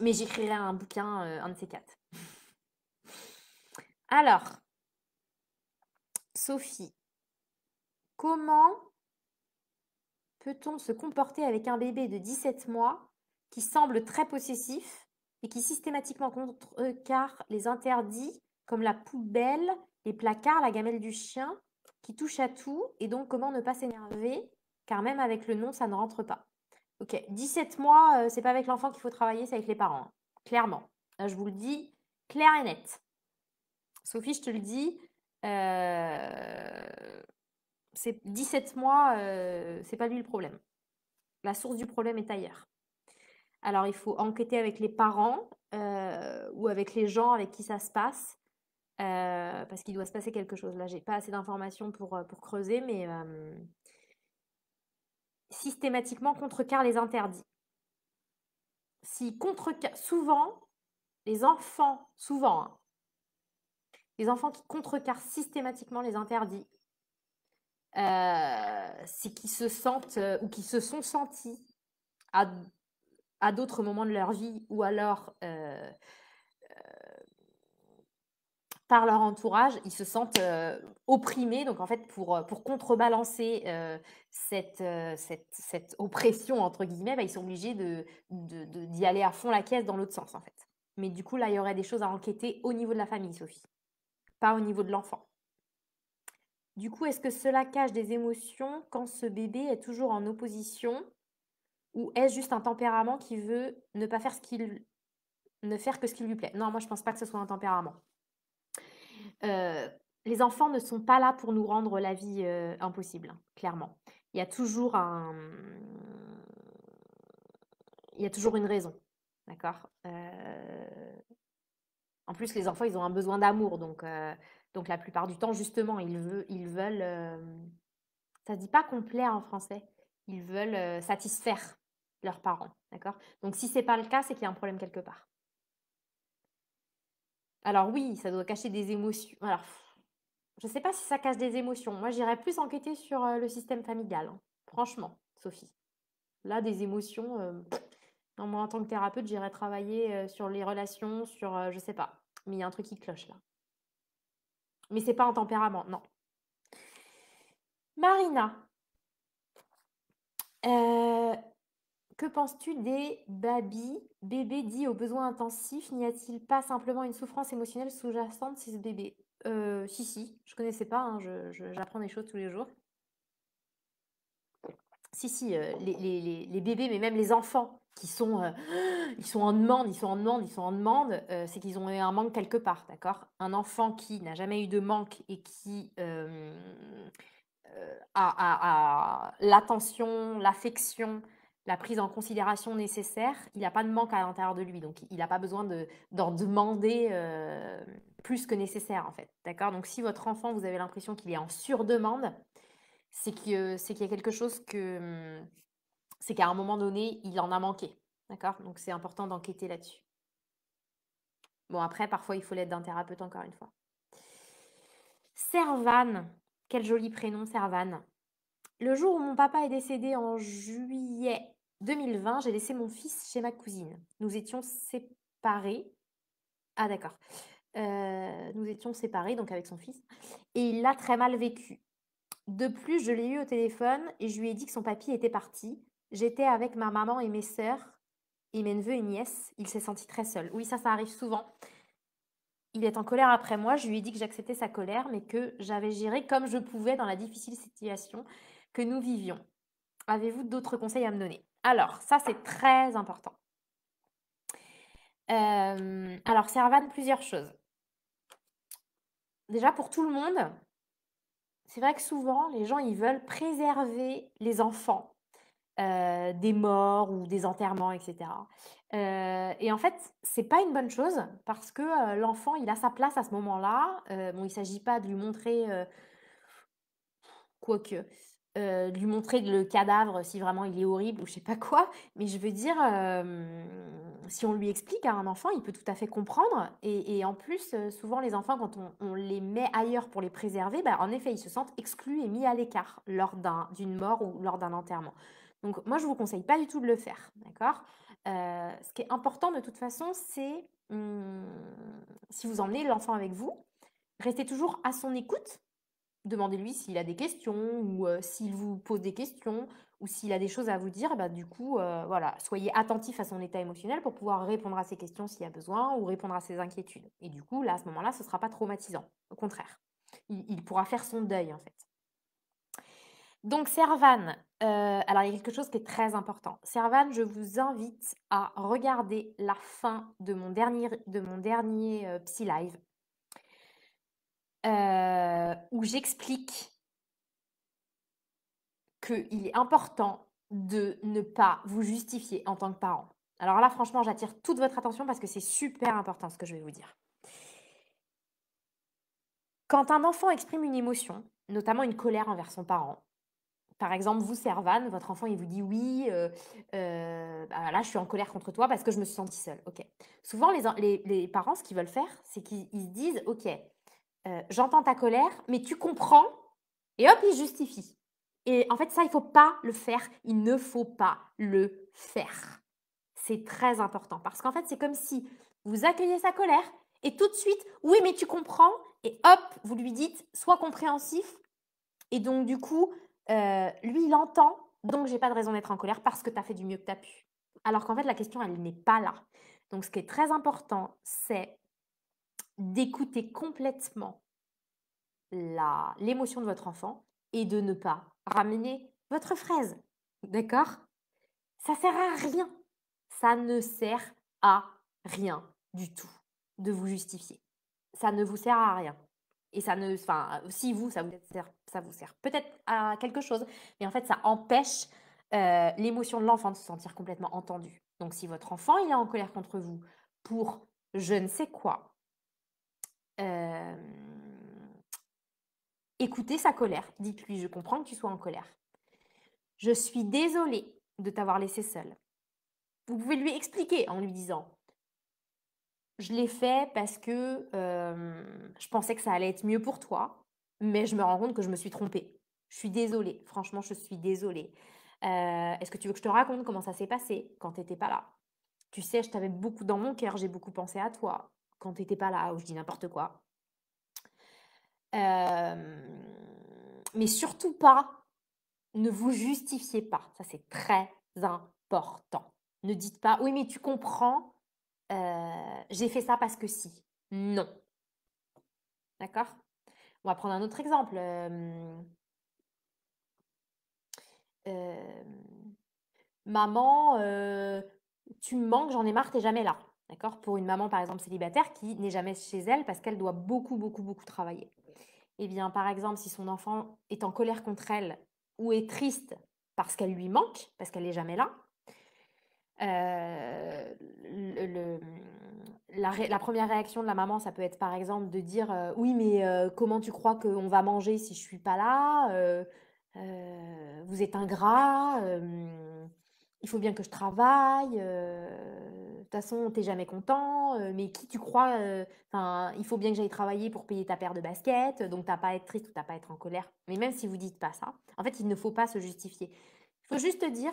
mais j'écrirai un bouquin, un de ces quatre. [LAUGHS] Alors, Sophie, comment peut-on se comporter avec un bébé de 17 mois qui semble très possessif et qui systématiquement contrecarre les interdits comme la poubelle, les placards, la gamelle du chien qui touche à tout et donc comment ne pas s'énerver car même avec le nom, ça ne rentre pas. Ok, 17 mois, euh, c'est pas avec l'enfant qu'il faut travailler, c'est avec les parents, hein. clairement. je vous le dis clair et net. Sophie, je te le dis, euh, c'est 17 mois, euh, c'est pas lui le problème. La source du problème est ailleurs. Alors, il faut enquêter avec les parents euh, ou avec les gens avec qui ça se passe euh, parce qu'il doit se passer quelque chose. Là, j'ai pas assez d'informations pour, euh, pour creuser, mais euh, systématiquement contrecarre les interdits. Si contrecarre, souvent, les enfants, souvent, hein, les enfants qui contrecarrent systématiquement les interdits, c'est qu'ils se sentent ou qui se sont sentis à, à d'autres moments de leur vie ou alors par leur entourage, ils se sentent euh, opprimés. Donc en fait, pour, euh, pour contrebalancer euh, cette, cette, oppression, entre guillemets, bah, ils sont obligés d'y de, de, aller à fond la caisse dans l'autre sens, en fait. Mais du coup, là, il y aurait des choses à enquêter au niveau de la famille, Sophie, pas au niveau de l'enfant. Du coup, est-ce que cela cache des émotions quand ce bébé est toujours en opposition ou est-ce juste un tempérament qui veut ne pas faire ce qu'il ne faire que ce qui lui plaît Non, moi je pense pas que ce soit un tempérament. Euh, les enfants ne sont pas là pour nous rendre la vie euh, impossible, clairement. Il y a toujours un... Il y toujours une raison, d'accord euh. En plus, les enfants, ils ont un besoin d'amour, donc, donc la plupart du temps, justement, ils, veulent... Ça ne dit pas qu'on en français. Ils veulent satisfaire leurs parents, d'accord Donc si ce n'est pas le cas, c'est qu'il y a un problème quelque part. Alors oui, ça doit cacher des émotions. Alors, je ne sais pas si ça cache des émotions. Moi, j'irais plus enquêter sur euh, le système familial, hein. franchement, Sophie. Là, des émotions, euh, moi, en tant que thérapeute, j'irais travailler euh, sur les relations, sur, je ne sais pas. Mais il y a un truc qui cloche là. Mais c'est pas un tempérament, non. Marina, que penses-tu des babies, bébés dit aux besoins intensifs, n'y a-t-il pas simplement une souffrance émotionnelle sous-jacente si ce bébé euh, Si, si, je connaissais pas, hein, j'apprends des choses tous les jours. Si, si, euh, les, bébés, mais même les enfants qui sont, euh, ils sont en demande, ils sont en demande, ils sont en demande, c'est qu'ils ont eu un manque quelque part, d'accord Un enfant qui n'a jamais eu de manque et qui a l'attention, l'affection, la prise en considération nécessaire, il n'a pas de manque à l'intérieur de lui. Donc, il n'a pas besoin d'en demander euh, plus que nécessaire, en fait. D'accord Donc, si votre enfant, vous avez l'impression qu'il est en surdemande, c'est qu'il y a quelque chose que. Hum, c'est qu'à un moment donné, il en a manqué. D'accord Donc, c'est important d'enquêter là-dessus. Bon, après, parfois, il faut l'aide d'un thérapeute, encore une fois. Servane. Quel joli prénom, Servane. Le jour où mon papa est décédé en juillet 2020, j'ai laissé mon fils chez ma cousine. Nous étions séparés. Ah d'accord. Euh, nous étions séparés, donc avec son fils. Et il l'a très mal vécu. De plus, je l'ai eu au téléphone et je lui ai dit que son papy était parti. J'étais avec ma maman et mes sœurs et mes neveux et nièces. Il s'est senti très seul. Oui, ça, ça arrive souvent. Il est en colère après moi. Je lui ai dit que j'acceptais sa colère, mais que j'avais géré comme je pouvais dans la difficile situation que nous vivions. Avez-vous d'autres conseils à me donner Alors, ça, c'est très important. Euh, alors, de plusieurs choses. Déjà, pour tout le monde, c'est vrai que souvent, les gens, ils veulent préserver les enfants euh, des morts ou des enterrements, etc. Euh, et en fait, c'est pas une bonne chose parce que euh, l'enfant, il a sa place à ce moment-là. bon, il s'agit pas de lui montrer, quoi que... Euh, lui montrer le cadavre si vraiment il est horrible ou je sais pas quoi. Mais je veux dire, euh, si on lui explique à un enfant, il peut tout à fait comprendre. Et, en plus, euh, souvent les enfants, quand on, les met ailleurs pour les préserver, bah, en effet, ils se sentent exclus et mis à l'écart lors d'une mort ou lors d'un enterrement. Donc moi, je vous conseille pas du tout de le faire, d'accord Ce qui est important de toute façon, c'est hum, si vous emmenez l'enfant avec vous, restez toujours à son écoute demandez-lui s'il a des questions ou euh, s'il vous pose des questions ou s'il a des choses à vous dire. Bah, du coup, euh, voilà, soyez attentif à son état émotionnel pour pouvoir répondre à ses questions s'il y a besoin ou répondre à ses inquiétudes. Et du coup, là, à ce moment-là, ce ne sera pas traumatisant. Au contraire, il, pourra faire son deuil en fait. Donc, Servan, euh, alors il y a quelque chose qui est très important. Servan, je vous invite à regarder la fin de mon dernier, de mon dernier Psy Live euh, où j'explique qu'il est important de ne pas vous justifier en tant que parent. Alors là, franchement, j'attire toute votre attention parce que c'est super important ce que je vais vous dire. Quand un enfant exprime une émotion, notamment une colère envers son parent, par exemple, vous, Servan, votre enfant, il vous dit oui, euh, euh, bah là, je suis en colère contre toi parce que je me suis sentie seule. Ok. Souvent, les, les parents, ce qu'ils veulent faire, c'est qu'ils se disent, ok, euh, j'entends ta colère, mais tu comprends, et hop, il justifie. Et en fait, ça, il ne faut pas le faire. Il ne faut pas le faire. C'est très important parce qu'en fait, c'est comme si vous accueillez sa colère et tout de suite, oui, mais tu comprends, et hop, vous lui dites, sois compréhensif. Et donc, du coup, euh, lui, il entend, donc j'ai pas de raison d'être en colère parce que tu as fait du mieux que tu as pu. Alors qu'en fait, la question, elle n'est pas là. Donc, ce qui est très important, c'est d'écouter complètement l'émotion de votre enfant et de ne pas ramener votre fraise. D'accord Ça sert à rien. Ça ne sert à rien du tout de vous justifier. Ça ne vous sert à rien. Et ça ne, enfin, si vous, ça vous sert, ça vous sert peut-être à quelque chose, mais en fait, ça empêche euh, l'émotion de l'enfant de se sentir complètement entendu. Donc, si votre enfant il est en colère contre vous pour je ne sais quoi, euh, écoutez sa colère. Dites-lui, je comprends que tu sois en colère. Je suis désolée de t'avoir laissé seule. Vous pouvez lui expliquer en lui disant, je l'ai fait parce que euh, je pensais que ça allait être mieux pour toi, mais je me rends compte que je me suis trompée. Je suis désolée, franchement, je suis désolée. Euh, est-ce que tu veux que je te raconte comment ça s'est passé quand tu n'étais pas là Tu sais, je t'avais beaucoup dans mon cœur, j'ai beaucoup pensé à toi quand tu n'étais pas là, où je dis n'importe quoi. Euh, mais surtout pas, ne vous justifiez pas. Ça, c'est très important. Ne dites pas, oui, mais tu comprends, euh, j'ai fait ça parce que si. Non. D'accord On va prendre un autre exemple. Euh, maman, tu me manques, j'en ai marre, tu n'es jamais là. Pour une maman, par exemple, célibataire qui n'est jamais chez elle parce qu'elle doit beaucoup, beaucoup, beaucoup travailler. Eh bien, par exemple, si son enfant est en colère contre elle ou est triste parce qu'elle lui manque, parce qu'elle n'est jamais là, euh, la, première réaction de la maman, ça peut être par exemple de dire euh, Oui, mais euh, comment tu crois qu'on va manger si je suis pas là Vous êtes ingrat, il faut bien que je travaille. De toute façon, t'es jamais content, euh, mais qui tu crois euh, Il faut bien que j'aille travailler pour payer ta paire de baskets, euh, donc t'as pas à être triste ou t'as pas à être en colère. Mais même si vous dites pas ça, en fait, il ne faut pas se justifier. Il faut juste dire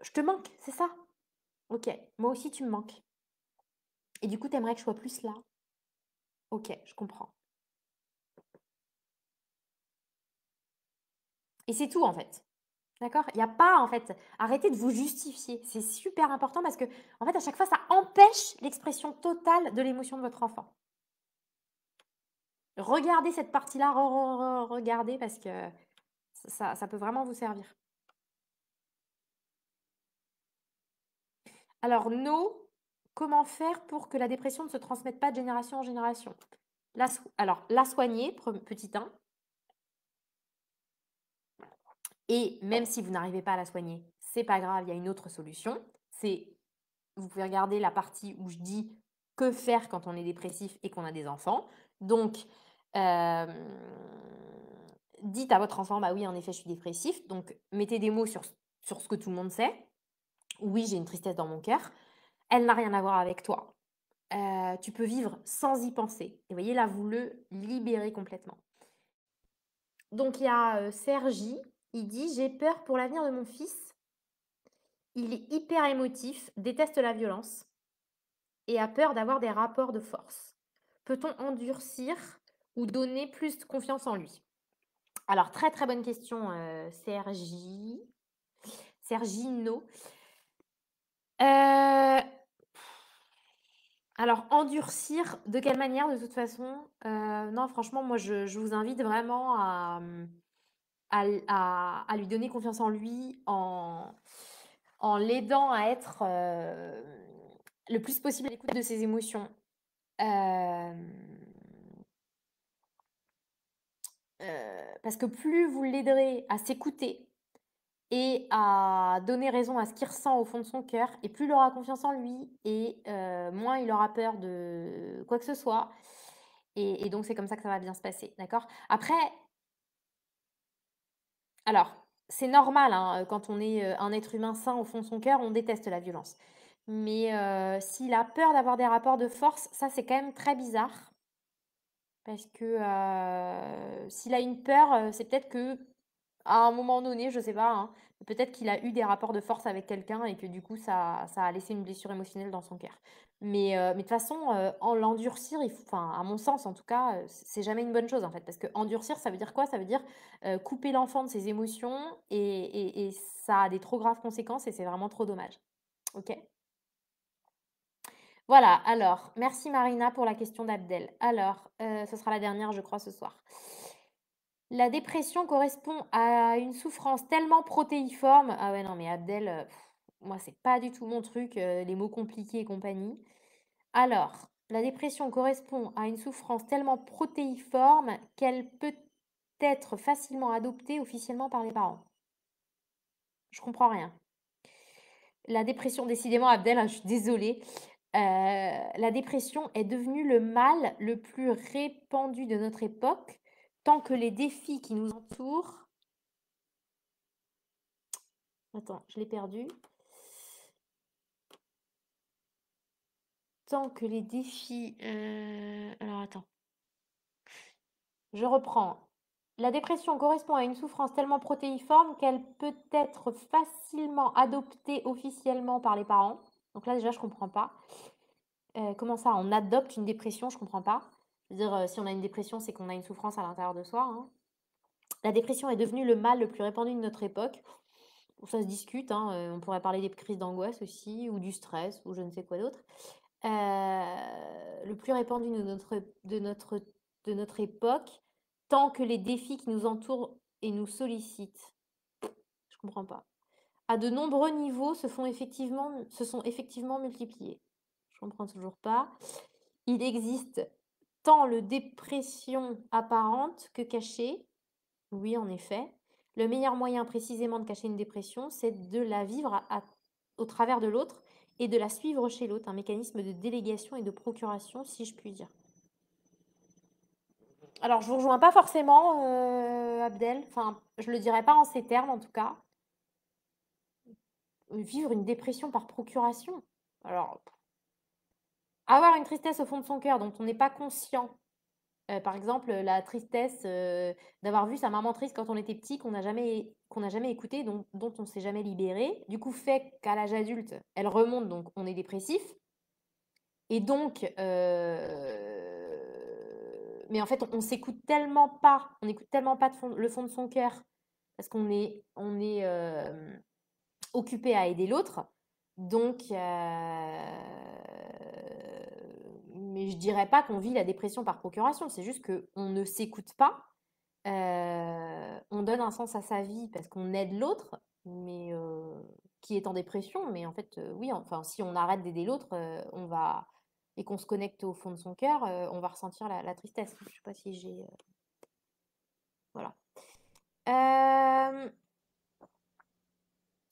Je te manque, c'est ça. Ok, moi aussi, tu me manques. Et du coup, t'aimerais que je sois plus là. Ok, je comprends. Et c'est tout en fait. D'accord Il n'y a pas, en fait, arrêtez de vous justifier. C'est super important parce que, en fait, à chaque fois, ça empêche l'expression totale de l'émotion de votre enfant. Regardez cette partie-là, regardez parce que ça, peut vraiment vous servir. Alors, no, comment faire pour que la dépression ne se transmette pas de génération en génération Alors, la soigner, petit 1. Et même si vous n'arrivez pas à la soigner, c'est pas grave, il y a une autre solution. C'est vous pouvez regarder la partie où je dis que faire quand on est dépressif et qu'on a des enfants. Donc, euh, dites à votre enfant, bah oui, en effet, je suis dépressif. Donc, mettez des mots sur, sur ce que tout le monde sait. Oui, j'ai une tristesse dans mon cœur. Elle n'a rien à voir avec toi. Euh, tu peux vivre sans y penser. Et vous voyez, là, vous le libérez complètement. Donc, il y a euh, Sergi il dit J'ai peur pour l'avenir de mon fils. Il est hyper émotif, déteste la violence et a peur d'avoir des rapports de force. Peut-on endurcir ou donner plus de confiance en lui Alors, très très bonne question, Sergi. Euh, Sergi. Sergino. Euh, alors, endurcir, de quelle manière, de toute façon euh, Non, franchement, moi, je vous invite vraiment à, hum, à, lui donner confiance en lui, en, en l'aidant à être euh, le plus possible à l'écoute de ses émotions. Euh, euh, parce que plus vous l'aiderez à s'écouter et à donner raison à ce qu'il ressent au fond de son cœur, et plus il aura confiance en lui, et moins il aura peur de quoi que ce soit. Et, et donc c'est comme ça que ça va bien se passer, d'accord Après, alors, c'est normal, hein, quand on est un être humain sain au fond de son cœur, on déteste la violence. Mais s'il a peur d'avoir des rapports de force, ça c'est quand même très bizarre. Parce que s'il a une peur, c'est peut-être que à un moment donné, je sais pas, hein, Peut-être qu'il a eu des rapports de force avec quelqu'un et que du coup, ça, a laissé une blessure émotionnelle dans son cœur. Mais, euh, de toute façon, euh, en l'endurcir, à mon sens en tout cas, euh, c'est jamais une bonne chose en fait. Parce que endurcir, ça veut dire quoi Ça veut dire couper l'enfant de ses émotions et, et, ça a des trop graves conséquences et c'est vraiment trop dommage. Ok Voilà, alors, merci Marina pour la question d'Abdel. Alors, ce sera la dernière, je crois, ce soir. La dépression correspond à une souffrance tellement protéiforme. Ah ouais, non, mais Abdel, euh, moi, c'est pas du tout mon truc, euh, les mots compliqués et compagnie. Alors, la dépression correspond à une souffrance tellement protéiforme qu'elle peut être facilement adoptée officiellement par les parents. Je comprends rien. La dépression, décidément, Abdel, hein, je suis désolée. Euh, la dépression est devenue le mal le plus répandu de notre époque tant que les défis qui nous entourent... Attends, je l'ai perdu. Tant que les défis... Euh, alors attends. Je reprends. La dépression correspond à une souffrance tellement protéiforme qu'elle peut être facilement adoptée officiellement par les parents. Donc là déjà, je ne comprends pas. Euh, comment ça, on adopte une dépression, je ne comprends pas dire, euh, si on a une dépression, c'est qu'on a une souffrance à l'intérieur de soi. Hein. La dépression est devenue le mal le plus répandu de notre époque. Ça se discute, hein, euh, on pourrait parler des crises d'angoisse aussi, ou du stress, ou je ne sais quoi d'autre. Euh, le plus répandu de notre, de, notre, de notre époque, tant que les défis qui nous entourent et nous sollicitent. Je ne comprends pas. À de nombreux niveaux se, font effectivement, se sont effectivement multipliés. Je comprends toujours pas. Il existe tant le dépression apparente que cachée. Oui, en effet. Le meilleur moyen précisément de cacher une dépression, c'est de la vivre au travers de l'autre et de la suivre chez l'autre, un mécanisme de délégation et de procuration, si je puis dire. Alors, je ne vous rejoins pas forcément, euh, Abdel, enfin, je ne le dirais pas en ces termes en tout cas. Vivre une dépression par procuration. Alors, avoir une tristesse au fond de son cœur dont on n'est pas conscient, euh, par exemple euh, la tristesse euh, d'avoir vu sa maman triste quand on était petit, qu'on n'a jamais, qu'on jamais écouté, dont on ne s'est jamais libéré, du coup fait qu'à l'âge adulte, elle remonte, donc on est dépressif. Et donc, mais en fait, on, s'écoute tellement pas, on n'écoute tellement pas le fond de son cœur, parce qu'on est, on est occupé à aider l'autre. Donc, et je dirais pas qu'on vit la dépression par procuration, c'est juste qu'on ne s'écoute pas, euh, on donne un sens à sa vie parce qu'on aide l'autre, mais euh, qui est en dépression. Mais en fait, euh, oui, enfin, si on arrête d'aider l'autre, on va et qu'on se connecte au fond de son cœur, on va ressentir la, tristesse. Je sais pas si j'ai, voilà.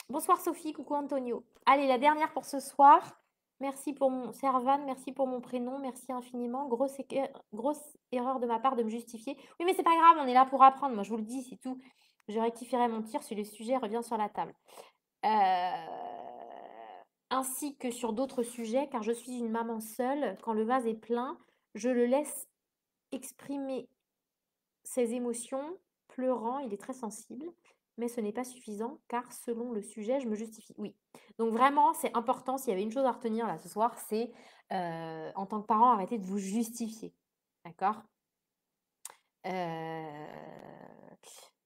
Bonsoir Sophie, coucou Antonio. Allez, la dernière pour ce soir. Merci pour mon Servan, merci pour mon prénom, merci infiniment. Euh, grosse, erreur de ma part de me justifier. Oui, mais c'est pas grave, on est là pour apprendre. Moi, je vous le dis, c'est tout. Je rectifierai mon tir si le sujet revient sur la table. Euh, ainsi que sur d'autres sujets, car je suis une maman seule. Quand le vase est plein, je le laisse exprimer ses émotions, pleurant. Il est très sensible mais ce n'est pas suffisant car selon le sujet, je me justifie. Oui. Donc vraiment, c'est important, s'il y avait une chose à retenir là ce soir, c'est euh, en tant que parent, arrêtez de vous justifier. D'accord euh,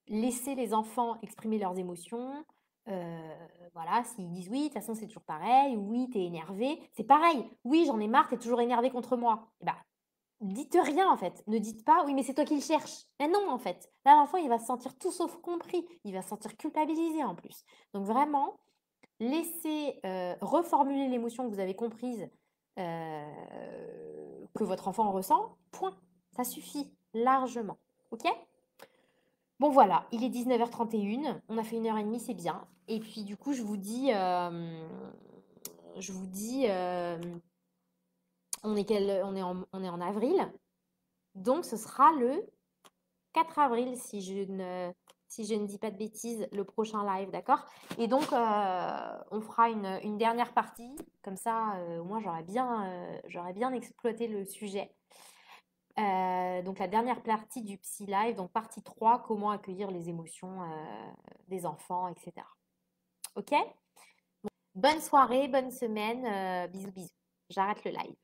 Laissez les enfants exprimer leurs émotions. Euh, voilà, s'ils disent oui, de toute façon c'est toujours pareil, oui, es énervé, c'est pareil, oui, j'en ai marre, es toujours énervé contre moi. Et eh bah, ben, dites rien en fait. Ne dites pas oui mais c'est toi qui le cherches. Mais non en fait. Là l'enfant il va se sentir tout sauf compris. Il va se sentir culpabilisé en plus. Donc vraiment laissez euh, reformuler l'émotion que vous avez comprise euh, que votre enfant ressent. Point. Ça suffit largement. Ok Bon voilà, il est 19h31. On a fait une heure et demie, c'est bien. Et puis du coup je vous dis, euh, je vous dis on est, en, avril. Donc, ce sera le 4 avril, si je ne, dis pas de bêtises, le prochain live, d'accord Et donc, euh, on fera une, dernière partie. Comme ça, euh, au moi, j'aurais bien, euh, bien exploité le sujet. donc, la dernière partie du Psy Live, donc partie 3, comment accueillir les émotions des enfants, etc. OK Bonne soirée, bonne semaine. bisous, bisous. J'arrête le live.